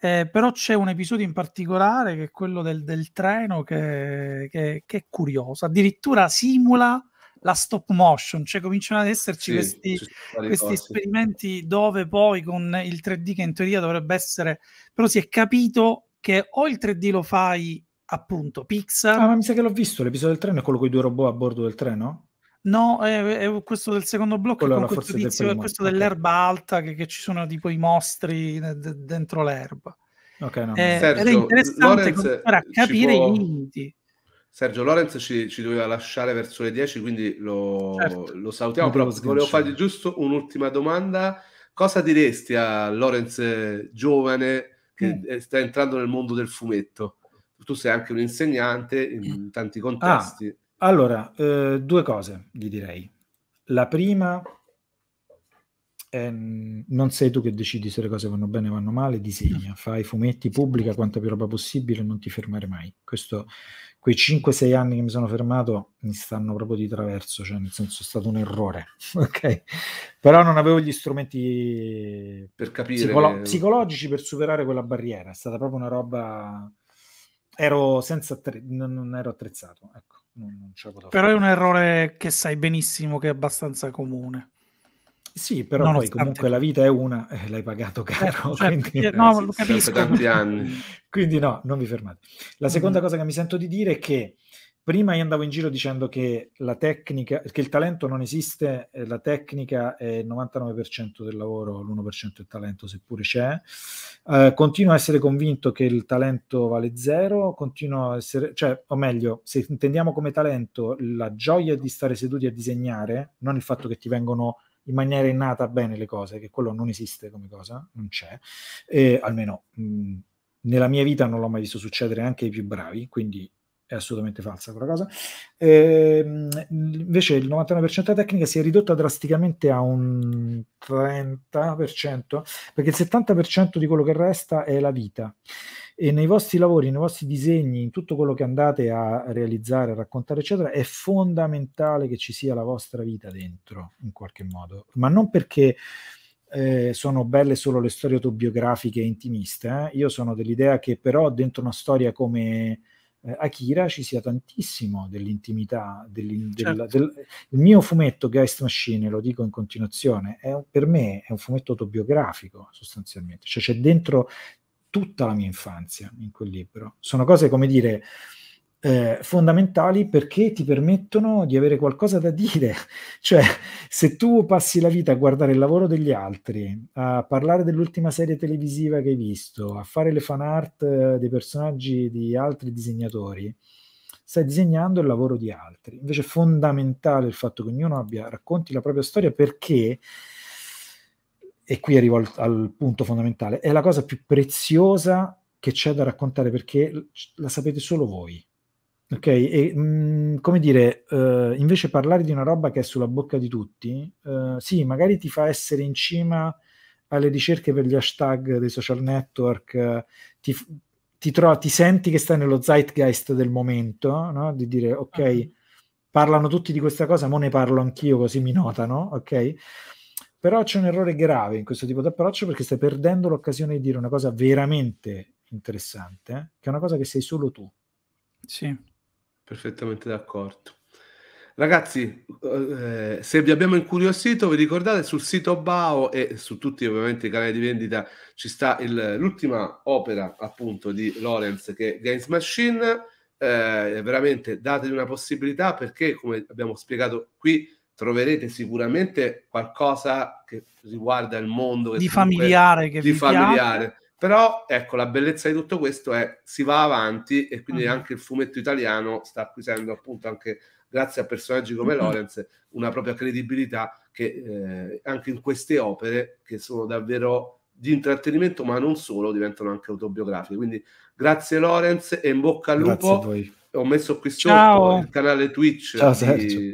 eh, però c'è un episodio in particolare che è quello del, del treno che, che, che, è curioso. Addirittura simula la stop motion, cioè cominciano ad esserci sì, questi, questi esperimenti dove poi con il 3D che in teoria dovrebbe essere, però si è capito che o il 3D lo fai appunto Pixar. Ah, ma mi sa che l'ho visto l'episodio del treno, è quello con i due robot a bordo del treno? No, è, è questo del secondo blocco, con questo tizio, del è questo dell'erba alta che, che, ci sono tipo i mostri d- dentro l'erba. Okay, no. eh, Sergio, ed è interessante a capire può... i limiti. Sergio Lorenz ci, ci, doveva lasciare verso le 10, quindi lo, certo. lo salutiamo. Però volevo fargli giusto un'ultima domanda. Cosa diresti a Lorenz eh, giovane che mm. sta entrando nel mondo del fumetto? Tu sei anche un insegnante in mm. tanti ah, contesti. Ah, allora, eh, due cose gli direi. La prima è, mm, non sei tu che decidi se le cose vanno bene o vanno male, disegna, fai fumetti, pubblica quanta più roba possibile, non ti fermare mai. Questo quei 5-6 anni che mi sono fermato mi stanno proprio di traverso, cioè nel senso è stato un errore, ok? Però non avevo gli strumenti per capire... Psicolo- psicologici per superare quella barriera, è stata proprio una roba... Ero senza... Attre- non, non, ero attrezzato, ecco. Non, non Però fare. è un errore che sai benissimo che è abbastanza comune. Sì, però poi esatto. comunque la vita è una eh, l'hai pagato certo, caro. Cioè, quindi... Eh, eh, no, lo capisco. Tanti anni. quindi no, non vi fermate. La mm-hmm. seconda mm. cosa che mi sento di dire è che prima io andavo in giro dicendo che la tecnica, che il talento non esiste, eh, la tecnica è il 99% del lavoro, l'1% del talento seppure c'è. Eh, continuo a essere convinto che il talento vale zero, continuo a essere, cioè, o meglio, se intendiamo come talento la gioia di stare seduti a disegnare, non il fatto che ti vengono in maniera innata bene le cose, che quello non esiste come cosa, non c'è, e, almeno mh, mhmm, nella mia vita non l'ho mai visto succedere anche ai più bravi, quindi è assolutamente falsa quella cosa. E, ehm, invece il 99% tecnica si è ridotta drasticamente a un 30%, perché il 70% di quello che resta è la vita e nei vostri lavori, nei vostri disegni, in tutto quello che andate a realizzare, a raccontare, eccetera, è fondamentale che ci sia la vostra vita dentro, in qualche modo, ma non perché... Eh, sono belle solo le storie autobiografiche e intimiste. Eh? Io sono dell'idea che però dentro una storia come eh, Akira ci sia tantissimo dell'intimità. Dell'in, certo. del, il mio fumetto Geist Machine, lo dico in continuazione, è, per me è un fumetto autobiografico sostanzialmente. Cioè c'è dentro tutta la mia infanzia in quel libro. Sono cose, come dire, eh, fondamentali perché ti permettono di avere qualcosa da dire. Cioè, se tu passi la vita a guardare il lavoro degli altri, a parlare dell'ultima serie televisiva che hai visto, a fare le fan art eh, dei personaggi di altri disegnatori, stai disegnando il lavoro di altri. Invece è fondamentale il fatto che ognuno abbia, racconti la propria storia perché e qui arrivo al, al, punto fondamentale, è la cosa più preziosa che c'è da raccontare perché la sapete solo voi. Ok, e mh, mm, come dire, eh, invece parlare di una roba che è sulla bocca di tutti, eh, sì, magari ti fa essere in cima alle ricerche per gli hashtag dei social network, eh, ti, ti, tro- ti, senti che stai nello zeitgeist del momento, no? di dire ok, parlano tutti di questa cosa, ma ne parlo anch'io così mi notano, ok? Però c'è un errore grave in questo tipo di approccio perché stai perdendo l'occasione di dire una cosa veramente interessante, eh? che è una cosa che sei solo tu. Sì, perfettamente d'accordo. Ragazzi, eh, se vi abbiamo incuriosito, vi ricordate sul sito Bao e su tutti ovviamente i canali di vendita ci sta il, l'ultima opera appunto di Lorenz che è Games Machine. Eh, veramente datevi una possibilità perché, come abbiamo spiegato qui, troverete sicuramente qualcosa che riguarda il mondo di familiare, che di familiare. Piace. Però ecco, la bellezza di tutto questo è si va avanti e quindi mm. anche il fumetto italiano sta acquisendo appunto anche grazie a personaggi come mm. Lorenz una propria credibilità che eh, anche in queste opere che sono davvero di intrattenimento, ma non solo, diventano anche autobiografiche. Quindi grazie Lorenz e in bocca al lupo. Grazie a voi. Ho messo qui sotto Ciao. il canale Twitch Ciao,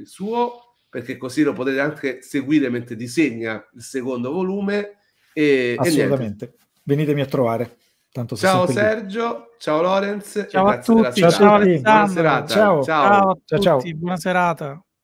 suo perché così lo potete anche seguire mentre disegna il secondo volume. E, Assolutamente. E Venitemi a trovare. Tanto ciao Sergio, lì. ciao Lorenz. Ciao a tutti, ciao Alessandro. Ciao, ciao, ciao, ciao, ciao. Buona serata.